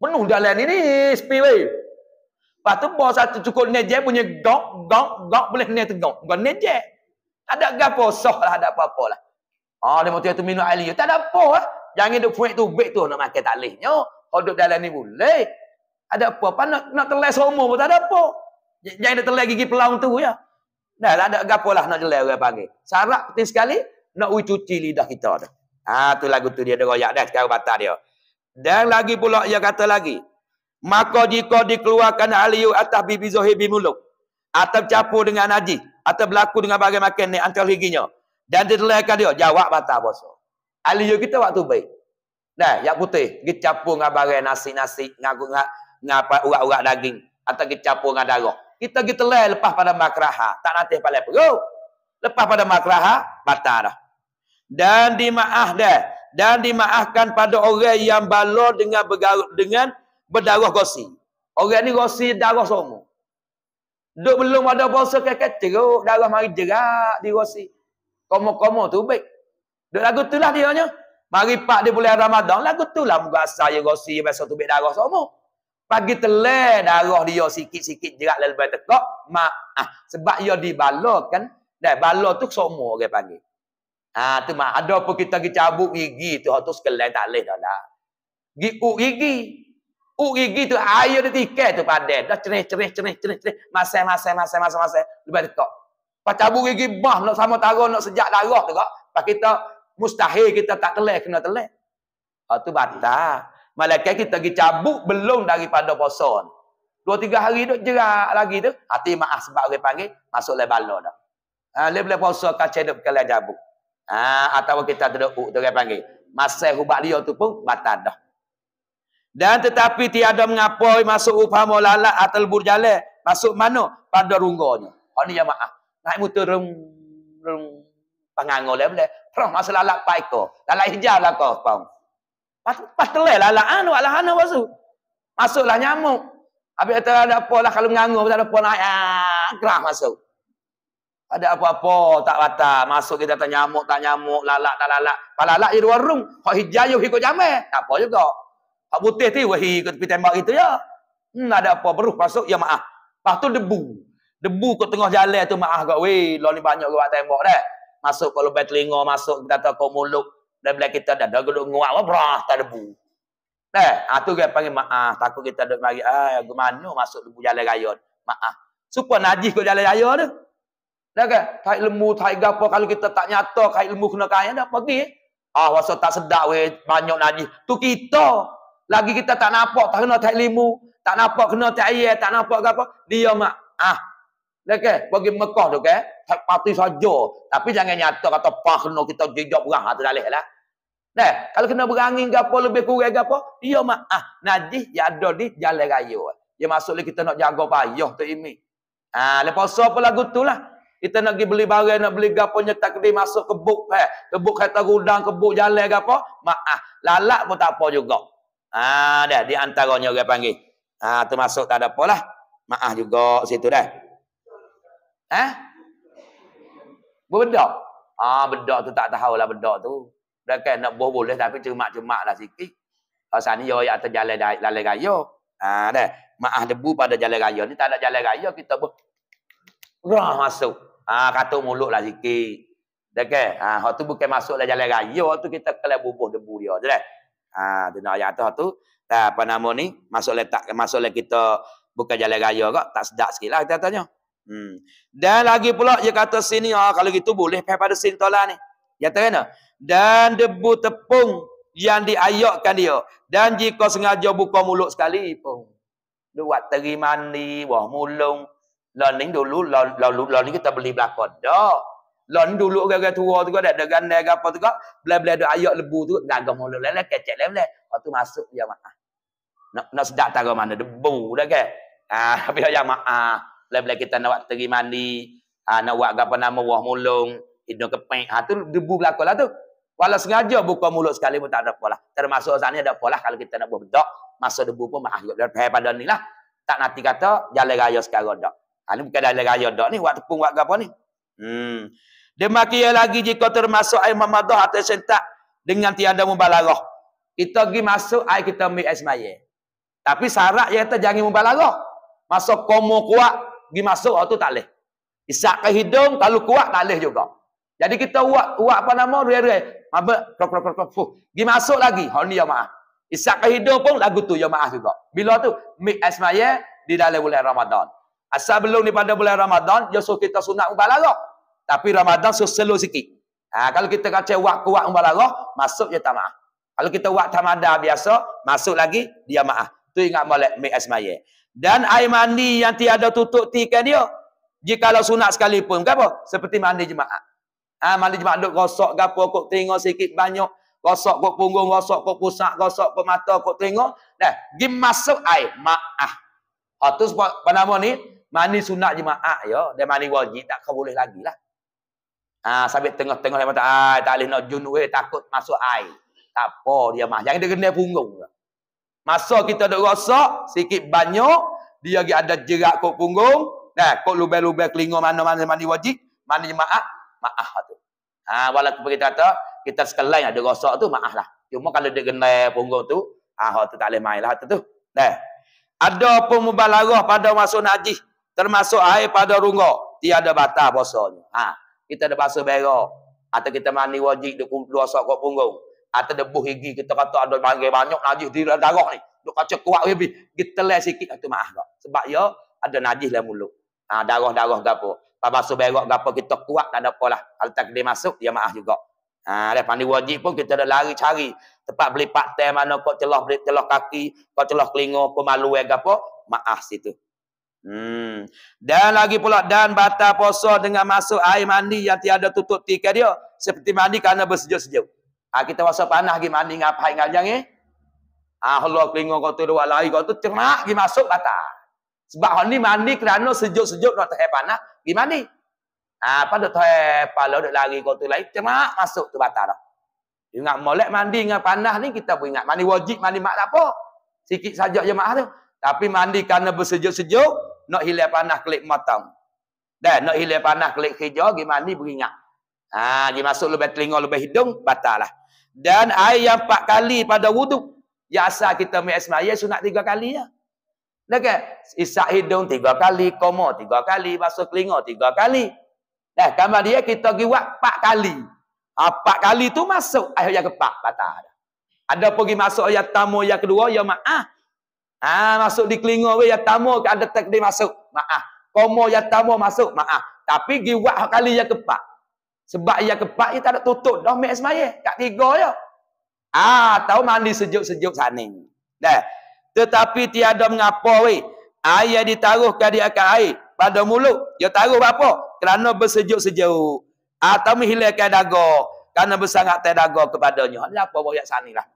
Penuh jalan ini sepi wei. Lepas tu bawa satu cukup nejek punya gok, gok, gok boleh kena tegok. Bukan nejek. Tak ada gapo, soh lah, ada apa-apa lah. Oh, dia mahu tu minum air liu. Tak ada apa lah. Jangan duduk puik tu, baik tu nak makan tak boleh. Kalau duduk dalam ni boleh. Ada apa-apa nak, nak telai semua pun tak ada -apa. Jangan terlek gigi pelang tu ya. Dah lah ada gapo lah nak jelek orang panggil. Sarap penting sekali nak ui cuci lidah kita tu. Ah ha, tu lagu tu dia deroyak dah sekarang batal dia. Dan lagi pula dia kata lagi. Maka jika dikeluarkan aliyu atas bibi zahir bi atau capur dengan haji atau berlaku dengan bagian makan ni antara higinya dan ditelekan dia jawab batal puasa. Aliyu kita waktu baik. Nah, yang putih, gicapung dengan barang nasi-nasi, ngaku ngapa urat-urat daging atau gicapung dengan darah kita pergi telai lepas pada makraha. Tak nanti pada perut. Lepas pada makraha, batal dah. Dan dimaaf dah. Dan dimaafkan pada orang yang balor dengan bergarut dengan berdarah gosi. Orang ni gosi darah semua. Duk belum ada puasa kakak ceruk, darah mari jerak di gosi. Komo-komo tu baik. Duk lagu tu lah dia nya. Mari pak dia boleh Ramadan, lagu tu lah muka asal yang gosi, biasa tu baik darah semua. Pagi telah darah dia sikit-sikit jerat lebih tekak. Mak. Ah, sebab dia kan dah balak tu semua orang panggil. Ah, tu mak. Ada pun kita pergi cabut gigi tu. Itu sekalian tak boleh dah lah. Gi uk gigi. Uk gigi tu air dia tikai tu padat. Dah cerih, cerih, cerih, cerih, cerih. Masih, masih, masih, masih, masih. Lebih tekak. Pas cabut gigi bah nak sama taruh nak sejak darah tu kak. Pas kita mustahil kita tak telah kena telah. Tu batal. Malaikat kita pergi cabut belum daripada puasa Dua tiga hari duk jerak lagi tu. Hati maaf sebab orang panggil masuk lebal lo dah. Ha, dia boleh puasa kacau duk kalau cabut. Ha, atau kita duduk uh, tu orang panggil. Masa hubat dia tu pun batal dah. Dan tetapi tiada mengapa masuk upama lalat atau lebur jalan. Masuk mana? Pada rungganya. Oh ha, ni jamaah. Naik motor rung, rung. Pengangol dia boleh. Terus masa lalat paiko. Lalat hijau lah kau. Pahamu. Pas telah lah la'anu ala hana wasu. Masuklah nyamuk. Habis kata ada apa lah kalau menganggur. Tak ada apa lah. Gerah masuk. Ada apa-apa tak bata. Masuk kita tak nyamuk, tak nyamuk. Lalak, tak lalak. Kalau lalak je luar rum. Kau hijau ikut jamai. Tak apa juga. Kau putih tu. Wahi ikut tepi tembak gitu ya. Hmm, ada apa. Beruh masuk. Ya maaf. Lepas tu debu. Debu ke tengah jalan tu maaf kot. Weh, lo ni banyak kot tembok dah. Masuk kalau lubang telinga. Masuk kita tahu kau muluk. Dalam kita dah dah duduk nguak wabrah tak debu. Eh, ha tu dia panggil maaf, ah, takut kita duduk mari ah aku mana masuk debu jalan raya. Maaf. Ah, supaya najis kat jalan raya tu. Dah kan? Tak lembu, tak gapo kalau kita tak nyata kait lembu kena kaya dah pergi. Ah, rasa tak sedap weh, banyak najis. Tu kita. Lagi kita tak nampak, tak kena tak lembu, tak nampak kena tak air, tak nampak gapo, dia mak. Ah. Dah kan? Pergi Mekah tu kan? Tak parti saja. Tapi jangan nyata kata pak kena kita jejak berah tu dah lah. Nah, kalau kena berangin ke apa, lebih kurang ke apa, ya ma'ah. Najih yang ada di jalan raya. Ya maksudnya kita nak jaga payah tu ini. Ah, ha, lepas apa lagu tu lah. Kita nak pergi beli barang, nak beli gapanya tak kena masuk buk, Eh. buk kereta gudang, ke buk jalan ke apa, ma'ah. Lalak pun tak apa juga. Ah, ha, dah di antaranya orang panggil. Ha, termasuk tak ada apa lah. Ma'ah juga situ dah. Eh? Berbedak? Ah, ha, bedak tu tak tahulah bedak tu dan kan nak buah boleh tapi cuma cuma lah sikit. Pasal ni yo ya, atas jalan lalai raya. Ha dah. Maah debu pada jalan raya ni tak ada jalan raya kita boh roh masuk. Ha kata mulut lah sikit. Dah kan? Ha hak tu bukan masuk dalam jalan raya tu kita kelah bubuh debu dia kan? ha, tu dah. Ha dengar ayat tu tu. Ha, apa nama ni? Masuk lah tak masuk le lah kita bukan jalan raya kok tak sedap sikitlah kita tanya. Hmm. Dan lagi pula dia kata sini ha, kalau gitu boleh pergi pada sini tolah ni. Ya tak kena dan debu tepung yang diayokkan dia dan jika sengaja buka mulut sekali pun buat terima ni wah mulung lonin dulu lalu lalu kita beli belakon. dah lon dulu orang-orang tua tu kan, dah dengan negara apa tu kak bila-bila ada ayak lebu tu gagah mulut lah kecek lah lepas tu masuk dia mak nak nak sedak tak mana debu dah kan ah tapi dia mak ah, bila-bila kita nak buat terima ni ah, nak buat apa nama wah mulung hidung kepek ha ah, tu debu belakon, lah tu Walau sengaja buka mulut sekali pun tak ada apalah. Termasuk sana ada apalah kalau kita nak berbedak. Masa debu pun mahal juga. pada ni lah. Tak nanti kata jalan raya sekarang dok. Ha, ini bukan jalan raya dok ni. Waktu pun waktu apa ni. Hmm. Demikian lagi jika termasuk air mamadah atau sentak. Dengan tiada mubalarah. Kita pergi masuk air kita ambil air semaya. Tapi syarat yang kata jangan mubalarah. Masuk komo kuat. Pergi masuk waktu oh, tak boleh. Isak ke hidung kalau kuat tak boleh juga. Jadi kita buat buat apa nama rerai. Apa krok krok krok fuh. Gi masuk lagi. Ha ni jemaah. Isak hidup pun lagu tu ya maaf juga. Bila tu mik asmaya di dalam bulan Ramadan. Asal belum ni pada bulan Ramadan, dia suruh kita sunat umbal arah. Tapi Ramadan suruh selo sikit. Ha, kalau kita kata wak kuat umbal arah, masuk je tamah. Kalau kita wak tamada biasa, masuk lagi dia maaf. Tu ingat molek mik asmaya. Dan air mandi yang tiada tutup tikan dia. Jikalau sunat sekalipun. Kenapa? Seperti mandi jemaah. Ha, ah, mali jemaah duk rosak ke apa, kok tengok sikit banyak. Rosak kok punggung, rosak kok pusat, rosak kok kok tengok. Dah, gim masuk ai, ma'ah. Ha, tu sebab pada nama ni, mani sunat jemaah ya. Dia mani wajib, tak kau boleh lagi lah. Ha, sambil tengah-tengah dia kata, ah, tak boleh nak junwe, takut masuk ai. Tak apa dia mah. Jangan dia kena punggung. Lah. Masa kita duk rosak, sikit banyak, dia lagi ada jerak kok punggung. Nah, kok lubang-lubang kelingo mana-mana mani wajib, mani jemaah maah tu. Ha, walaupun kita kata, kita sekalian ada rosak tu, maah lah. Cuma kalau dia genai punggung tu, ah, tu tak boleh main lah. Tu. tu. Nah. Ada pun mubalarah pada masuk najis. Termasuk air pada rungok. Tiada batal bosanya. Ha. Kita ada basuh berok. Atau kita mandi wajib di luasak kot punggung. Atau debu higi. Kita kata ada panggil banyak najis di dalam darah ni. Duk kacau kuat lebih. Kita telah sikit. Itu maaf tak. Sebab ya ada najis lah mulut. Ha, darah-darah ke apa. Pak masuk berok gapo kita kuat tak ada apalah. Kalau tak dia masuk dia maaf juga. Ha dah pandi wajib pun kita dah lari cari tempat beli partai mana kok celah beli celah kaki, kok celah kelinga pemalu eh gapo maaf situ. Hmm. Dan lagi pula dan batal puasa dengan masuk air mandi yang tiada tutup tika dia seperti mandi kerana bersejuk-sejuk. Ha, kita rasa panas pergi mandi ngapai ngajang ni. Eh. Ah Allah kelinga kau tu dua lari kau tu cerah pergi masuk batal. Sebab hok ni mandi kerana sejuk-sejuk nak tahan panas, pergi mandi. Ah, ha, apa dok tahan pala dok lari kau tu lain, temak masuk tu batal dah. Ingat molek mandi dengan panas ni kita pun ingat mandi wajib, mandi mak apa? Sikit saja je mak tu. Tapi mandi kerana bersejuk-sejuk nak hilang panas kelip matam. Dan nak hilang panas kelip kerja, pergi mandi beringat. Ah, ha, pergi masuk lebih telinga, lebih hidung, batal lah. Dan air yang empat kali pada wuduk. Ya asal kita ambil esmah. sunat tiga kali lah. Ya. Dekat isak hidung tiga kali, koma tiga kali, basuh kelinga tiga kali. Nah, kamar dia kita pergi buat empat kali. Ah, empat kali tu masuk ayat yang keempat, patah. Ada pergi masuk ayat tamu yang kedua, ya ma'ah. Ah, masuk di kelinga ayat tamu ada tak di masuk, ma'ah. Koma ayat tamu masuk, ma'ah. Tapi pergi buat kali yang keempat. Sebab yang keempat dia tak ada tutup dah mek semaya, kat tiga je. Ya. Ah, tahu mandi sejuk-sejuk sana. Dah. Tetapi tiada mengapa weh. Air yang ditaruhkan di akar air. Pada mulut. Dia taruh apa? Kerana bersejuk-sejuk. Ah, Atau menghilangkan dago. Kerana bersangat terdago kepadanya. Ini apa buat yang sana lah.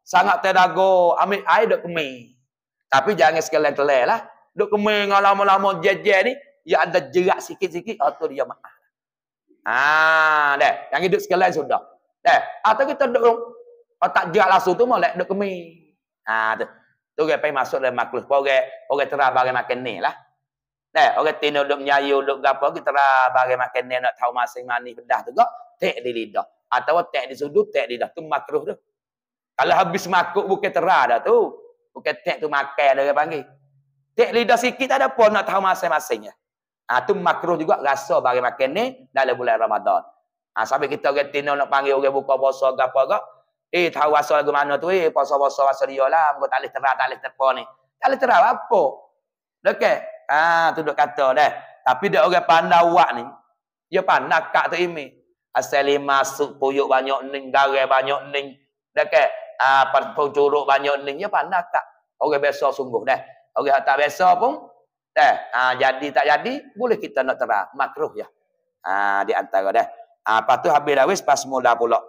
Sangat terdago. Ambil air duk kemih. Tapi jangan sekalian telah lah. Duk kemih dengan lama-lama jajah ni. Dia ada jerak sikit-sikit. Itu ah, dia maaf. Ah, dah Yang hidup sekalian sudah. Deh. Atau ah, kita duduk. Oh, tak jerak langsung tu. Mereka duduk kemih. Ah, tu tu orang pergi masuk dalam makhluk orang orang terah bagi makan ni lah eh, orang tina duduk menyayu duduk gapo kita terah bagi makan ni nak tahu masing manis tu juga tek di lidah atau tek di sudut tek di dah tu makruh tu kalau habis makuk bukan terah dah tu bukan tek tu makan dia panggil tek lidah sikit tak ada apa nak tahu masing-masingnya ha, tu makruh juga rasa bagi makan ni dalam bulan Ramadan ha, sampai kita orang tina nak panggil orang buka puasa gapo-gapo Eh, tahu asal lagu mana tu? Eh, puasa-puasa rasa dia lah. Muka tak boleh terah, tak boleh terpah ni. Tak boleh terah apa? Okey? Haa, tu dok kata dah. Tapi dia orang pandai awak ni. Dia pandai kak tu ini. Asal lima masuk puyuk banyak ni, garai banyak ni. Okey? Haa, percuruk banyak ni. Dia pandai kak. Orang biasa sungguh dah. Orang tak biasa pun. Dah. Haa, jadi tak jadi. Boleh kita nak terah. Makruh ya. Haa, di antara dah. Haa, lepas tu habis dah. pas mula pulak.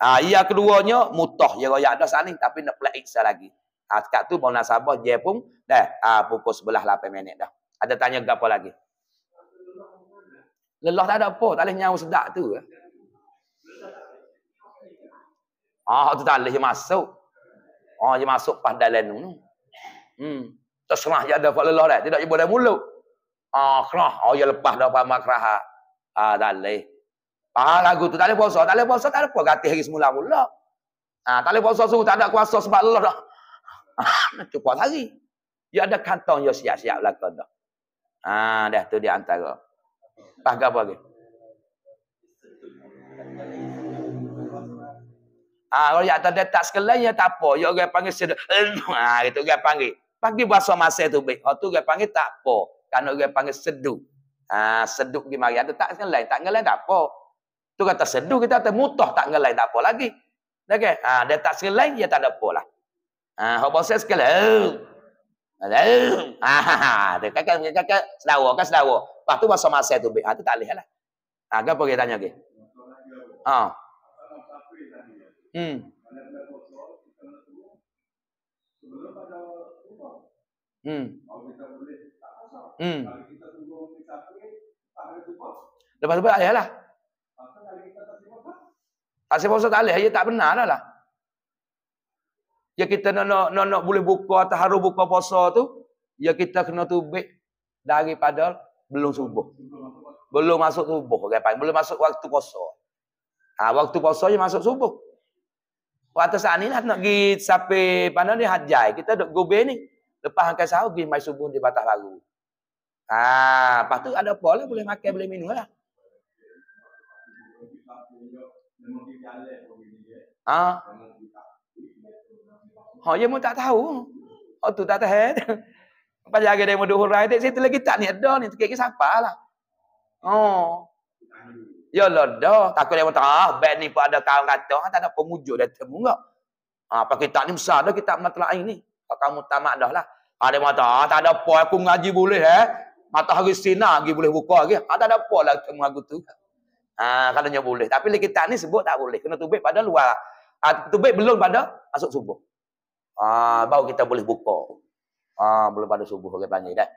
Ah ha, yang keduanya mutah yang royak dah sat tapi nak pelik sat lagi. Ah ha, dekat tu bau nasabah je pun dah ah ha, pukul 11 8 minit dah. Ada tanya gapo lagi? Lelah tak ada apa, tak leh nyau sedak tu. Eh. Ah ha, tu tak leh masuk. Oh dia masuk ah, pas dalam tu. Hmm. Terserah je ada buat lelah dah, tidak je boleh mulut. Ah ha, kerah, oh dia lepas dah pamak kerah. Ah ha, tak leh. Ah lagu tu tak boleh puasa, tak boleh puasa, tak boleh puasa hari semula pula. Ah tak boleh puasa sungguh tak ada kuasa sebab Allah dah. Ah tu hari. Dia ada kantong dia siap-siap belaka dah. Ah dah tu dia antara. Pas gapo lagi? Ah kalau dia tak detak sekalian ya tak apa. Ya orang panggil sedek. Ah gitu orang panggil. Pagi bahasa masa tu baik. Ha tu orang panggil tak apa. Kan orang panggil seduk. Ah seduk gimana mari ada tak sekalian, tak ngelain tak apa. Tu kata seduh kita tak mutah tak ngelai tak apa lagi. Okey. Ha dia tak selai dia tak ada apa lah. Ha hok bosan sekali. Ha ha ha. Dia kakak dia kakak sedawa kan sedawa. Lepas tu masa masa tu ha tu tak leh lah. Ha apa kita tanya ke? Ha. Hmm. Hmm. Hmm. Lepas tu ayalah. Asyik Ustaz alih, ia ya, tak benar lah lah. Ya kita nak, nak, nak, nak boleh buka atau harus buka puasa tu, ya kita kena tubik daripada belum subuh. Belum masuk subuh, kan? belum masuk waktu puasa. Ha, waktu puasa je masuk subuh. Waktu saat ni lah nak pergi sampai mana ni hajai. Kita duduk gobe ni. Lepas angkat sahur, pergi main subuh di batas baru. Ha, lepas tu ada apa lah, boleh makan, boleh minum lah. Ah. Ha ya mu tak tahu. Ha tu tak tahu. Eh? Pas lagi dia mau hurai tak situ lagi tak ni ada ni tak siapa lah. Oh. Ya lah dah takut dia kata ah bad ni pun ada kawan kata ha, tak ada pemujuk dia temu enggak. Ha apa kita ni besar dah kita mata lain ni. Kalau kamu tamak dah lah. Ha, dia kata ah tak ada apa aku ngaji boleh eh. Matahari sinar lagi boleh buka lagi. Ha tak ada apa lah temu aku tu. Ha. Ha, kalau boleh. Tapi kita ni sebut tak boleh. Kena tubik pada luar. Ha, tubik belum pada masuk subuh. Ha, baru kita boleh buka. Ha, belum pada subuh orang panggil dah.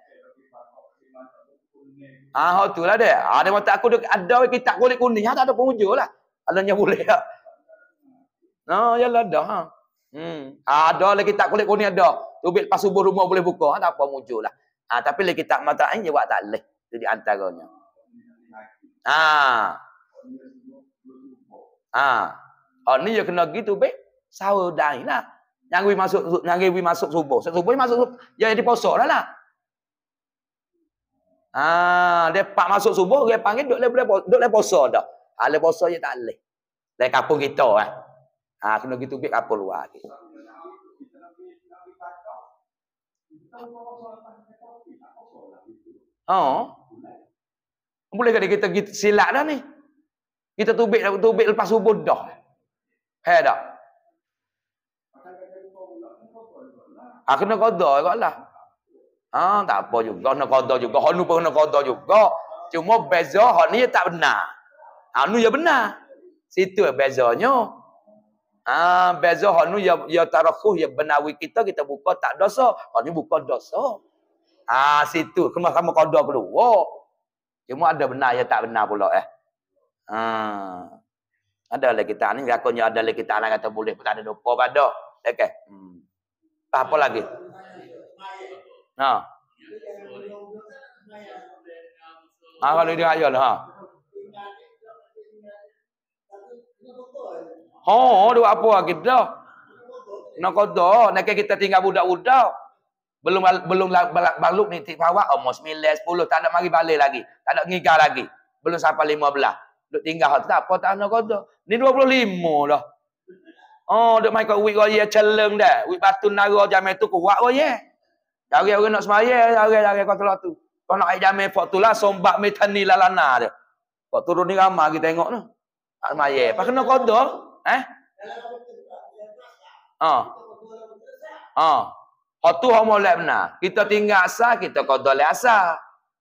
Ah, ha, tu lah dia. Ha, dia mata aku dia ada kita kulit kuning. Ha, tak ada penghujung lah. Kalau boleh. Lah. Ha. No, ya lah dah. Ha. Hmm. Ha, ada lagi kita kulit kuning ada. Tubik pas subuh rumah boleh buka. Ha, tak apa muncul lah. Ha, tapi lagi mata ini buat tak leh. Itu di antaranya. Ah, Ha. ni dia kena gitu be. Sahur dai lah. Yang we masuk yang we masuk subuh. Sebab subuh masuk subuh. jadi puasa lah lah. Ha, dia pak masuk subuh dia panggil duk le duk le puasa dah. Ha, le puasa je tak leh. Le kapung kita eh. Ha, kena gitu be kapung luar gitu. Oh. Boleh kata kita silap dah ni. Kita tubik dapat tubik lepas subuh dah. Hai dak? Ah, ha, kena qada juga lah. Ah tak apa juga. Kena qada juga. Hak ni pun kena qada juga. Cuma beza hak ni tak benar. Ha, ni ya benar. Situ ya bezanya. Ah beza hak ni ya, ya tarakuh, ya benawi kita, kita buka tak dosa. Hak ni buka dosa. Ha, situ. Kena sama qada keluar. Cuma ada benar, ya tak benar pula eh. Ha. Ada lagi kita ni lakonnya ada lagi kita tak kata boleh tak ada dopo pada. Okey. Hmm. Tak apa lagi. Ha. Ha kalau dia ayol lah, ha. Ha, dua apa lagi dah? Nak kodo, nak kita tinggal budak-budak. Belum belum baluk ni tipawa umur 9 10 tak nak mari balik lagi. Tak nak ngigar lagi. Belum sampai 15 duk tinggal tak apa tak ana kata. Ni 25 dah. Oh, duk mai kat wit raya celeng dah. Wit batu nara jamai tu kuat raya. Dari-dari nak semaya, dari-dari kau telah tu. Kau nak air jamai pak tu lah, sombak metani lalana dia. Pak turun ni ramah kita tengok tu. Tak semaya. Pak kena kata. Eh? Oh. Oh. Hak tu hak molek benar. Kita tinggal asal, kita kodol asal.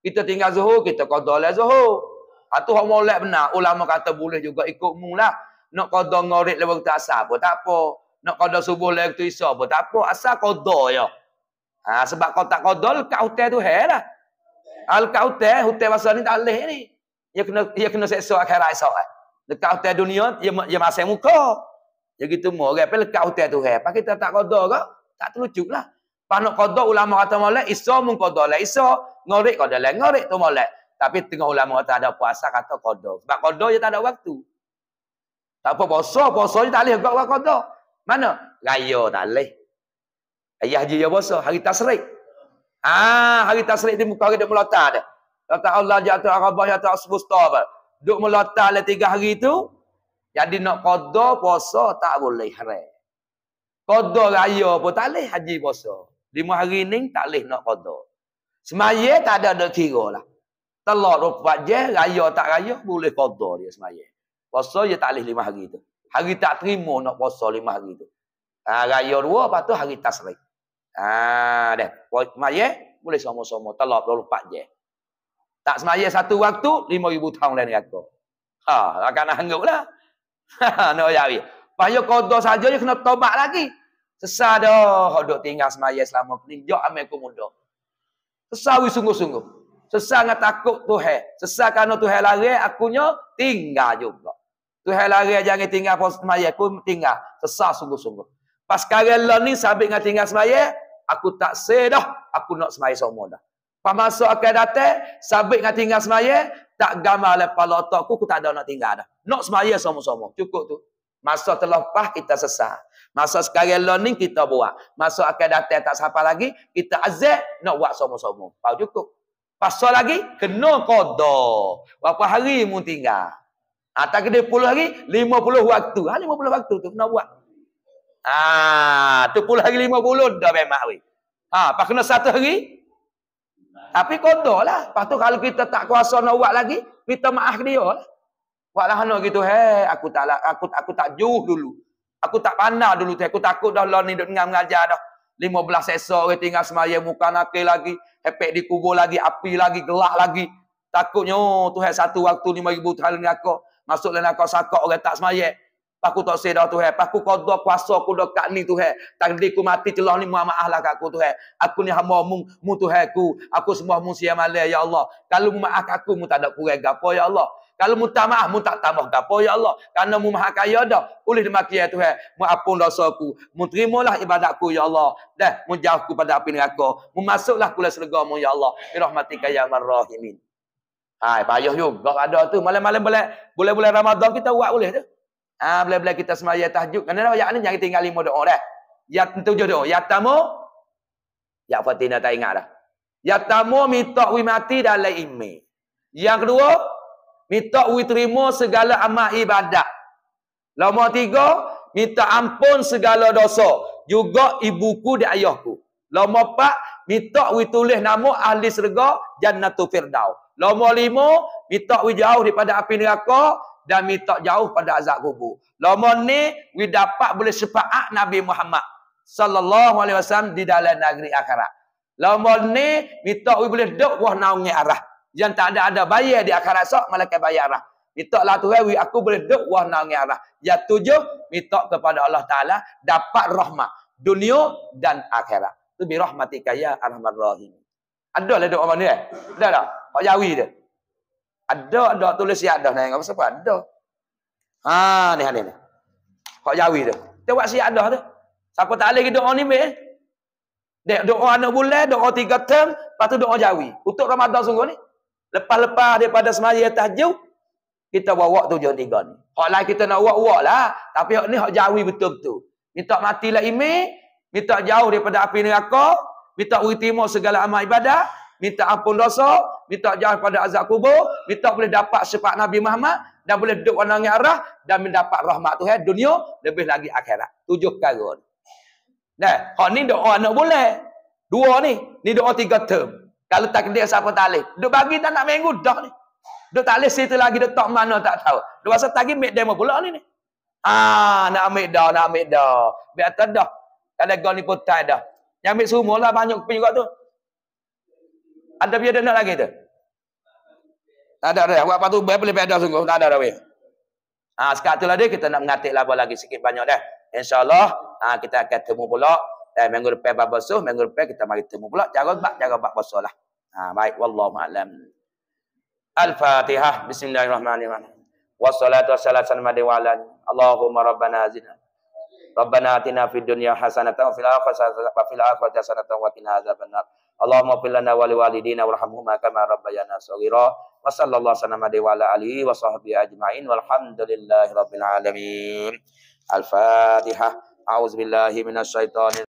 Kita tinggal zuhur, kita kodol zuhur. Atuh orang molek benar. Ulama kata boleh juga ikut mu lah. Nak qada ngorit lewat waktu asar pun tak apa. Nak qada subuh lewat waktu isya pun tak apa. Asar qada ya. Ha, sebab kau tak qada lekat hotel tu hal lah. Al ha, kau teh, hotel masa ni tak boleh ni. Ia kena ia kena seksa akhirat esok eh. Lekat hotel dunia ia ia masih muka. Ya gitu mu orang pergi lekat hotel tu hal. Pak kita tak qada ke? Tak terlucu lah. Pak nak qada ulama kata molek isya mun qada lah isya. Ngorit qada lah ngorit tu molek. Tapi tengah ulama kata ada puasa kata qada. Sebab qada dia tak ada waktu. Tak apa puasa, puasa dia tak leh buat buat Mana? Raya tak leh. Ayah haji dia puasa hari tasrik. Ah, hari tasrik dia muka dia melotar dia. Kata Allah dia atur Arabah, dia atur Asbusta. Duk melotar lah tiga hari itu. Jadi nak qada puasa tak boleh haram. Qada raya pun tak leh haji puasa. Lima hari ni tak leh nak qada. Semaya tak ada nak kira lah. Telah rupat je, raya tak raya, boleh kodoh dia semaya. Puasa dia tak boleh lima hari tu. Hari tak terima nak puasa lima hari tu. Ha, raya dua, lepas tu hari tak serik. Ha, dah, boleh sama-sama. Telah rupat je. Tak semaya satu waktu, lima ribu tahun lain raka. Ha, akan hanggup lah. Ha, nak jari. Lepas dia kodoh saja, dia kena tobat lagi. Sesah dah, tinggal semaya selama penin. Jok ambil aku muda. sungguh-sungguh. Sesang dengan takut Tuhan. Sesang kerana Tuhan lari, akunya tinggal juga. Tuhan lari jangan tinggal pun semaya. Aku tinggal. Sesang sungguh-sungguh. Pas sekarang lah ni, sambil dengan tinggal semaya, aku tak say dah. Aku nak semaya semua dah. Pas masuk akan datang, sambil dengan tinggal semaya, tak gamal oleh kepala otak aku, aku tak ada nak tinggal dah. Nak semaya semua-semua. Cukup tu. Masa terlepas, kita sesah. Masa sekarang learning, kita buat. Masa akan datang tak sampai lagi, kita azab, nak buat semua-semua. Pau cukup. Pasal lagi, kena kodo. Berapa hari mu tinggal? Ha, tak kena puluh hari, lima puluh waktu. Ha, lima puluh waktu tu kena buat. Ha, tu puluh hari lima puluh, dah memang. Weh. Ha, lepas kena satu hari, tapi kodo lah. Lepas tu kalau kita tak kuasa nak buat lagi, kita maaf dia lah. Buatlah anak gitu, hey, aku tak aku, aku tak juh dulu. Aku tak pandang dulu tu. Aku takut dah lah ni duduk dengan mengajar dah. Lima belas esok dia tinggal semaya muka nakil lagi. Hepek dikubur lagi. Api lagi. Gelak lagi. Takutnya oh, tu hai satu waktu lima ribu tahun ni aku. Masuk lain aku sakok orang tak semaya. Paku tak sedar tu hai. Paku kau kodoh kuasa aku dekat ni tu hai. Takdir ku mati celah ni muamah ahlah lah kat aku tu hai. Aku ni hamba mu, mu tu hai ku. Aku semua mu siya malay ya Allah. Kalau mu maaf aku mu tak ada kurang gapo ya Allah. Kalau mu tak maaf, mu tak tambah ke apa, ya Allah. Kerana mu maha kaya dah. Boleh dimaki ya Tuhan. Mu apun dosa ku. Mu terimalah ibadatku, ya Allah. Dah, mu jauhku pada api neraka. Mu masuklah kula serga mu, ya Allah. Birahmatika kaya marrahimin. Hai, payah juga. Kalau ada tu, malam-malam boleh. Boleh-boleh Ramadan kita buat boleh tu. Ha, boleh-boleh kita semaya tahjud. Kerana yang ni jangan tinggal lima doa dah. Ya tujuh doa. Ya tamu. Ya Fatina tak ingat dah. Ya tamu mitok wimati dalai imi. Yang kedua, Minta we terima segala amal ibadat. Nombor tiga, minta ampun segala dosa. Juga ibuku dan ayahku. Nombor empat, minta we tulis nama ahli serga Jannatul Firdaus. Nombor lima, minta we jauh daripada api neraka dan minta jauh pada azab kubur. Nombor ni, we dapat boleh syafaat Nabi Muhammad sallallahu alaihi wasallam di dalam negeri akhirat. Nombor ni, minta we boleh duduk wah naungi arah yang tak ada ada bayar di akhirat sok malaikat bayar lah. Minta lah Tuhan, aku boleh duduk wah naungi arah. Yang tujuh, minta kepada Allah Ta'ala dapat rahmat. Dunia dan akhirat. Itu bi rahmatika ya arhamar rahim. Ada lah doa mana eh? Ada lah. Hak jawi dia. Ada, ada. Tulis siap dah. Nah, apa sebab? Ada. Ha, ni, ha, ni, ni. Hak jawi dia. Dia buat siap dah tu. Siapa tak boleh doa ni, meh? Dia doa anak bulan, doa tiga term, lepas tu doa jawi. Untuk Ramadan sungguh ni. Lepas-lepas daripada semaya tahajud, kita bawa tujuh tiga ni. Hak lain kita nak buat-buat lah. Tapi hak ni hak jauh betul-betul. Minta matilah imej, minta jauh daripada api neraka, minta uritimu segala amal ibadah, minta ampun dosa, minta jauh daripada azab kubur, minta boleh dapat sepak Nabi Muhammad, dan boleh duduk orang arah, dan mendapat rahmat tu. Eh, dunia, lebih lagi akhirat. Tujuh karun. Nah, hak ni doa nak boleh. Dua ni, ni doa tiga term. Kalau tak, dia siapa talih. Duk bagi tak nak minggu dah ni. Duk talih situ lagi duk tak mana tak tahu. Duk masa tagih make demo pula ni ni. Ah nak ambil dah, nak ambil dah. Biar tak dah. Kalau gol ni pun dah. Yang ambil semua lah banyak kuping juga tu. Ada biar dia nak lagi tu. Tak ada dah. Buat apa tu biar boleh pedal sungguh. Tak ada dah weh. Ah sekarang tu lah dia kita nak mengatik laba lagi sikit banyak dah. Insyaallah ah kita akan temu pula dan eh, minggu depan babasuh minggu depan kita mari temu pula jaga bak jaga bak basuh lah. Nah, baik wallahu a'lam. Al-Fatihah. Bismillahirrahmanirrahim. Wassalatu wassalamu ala Allahumma rabbana zidna Rabbana atina fid dunya hasanatan wa fil akhirati hasanatan wa qina adzabannar. Allahumma qil lana wa liwalidina warhamhuma kama rabbayana saghira. Wa sallallahu sallama wa ala alihi wa sahbihi ajma'in walhamdulillahi rabbil alamin. Al-Fatihah. A'udzu billahi minasy syaithanir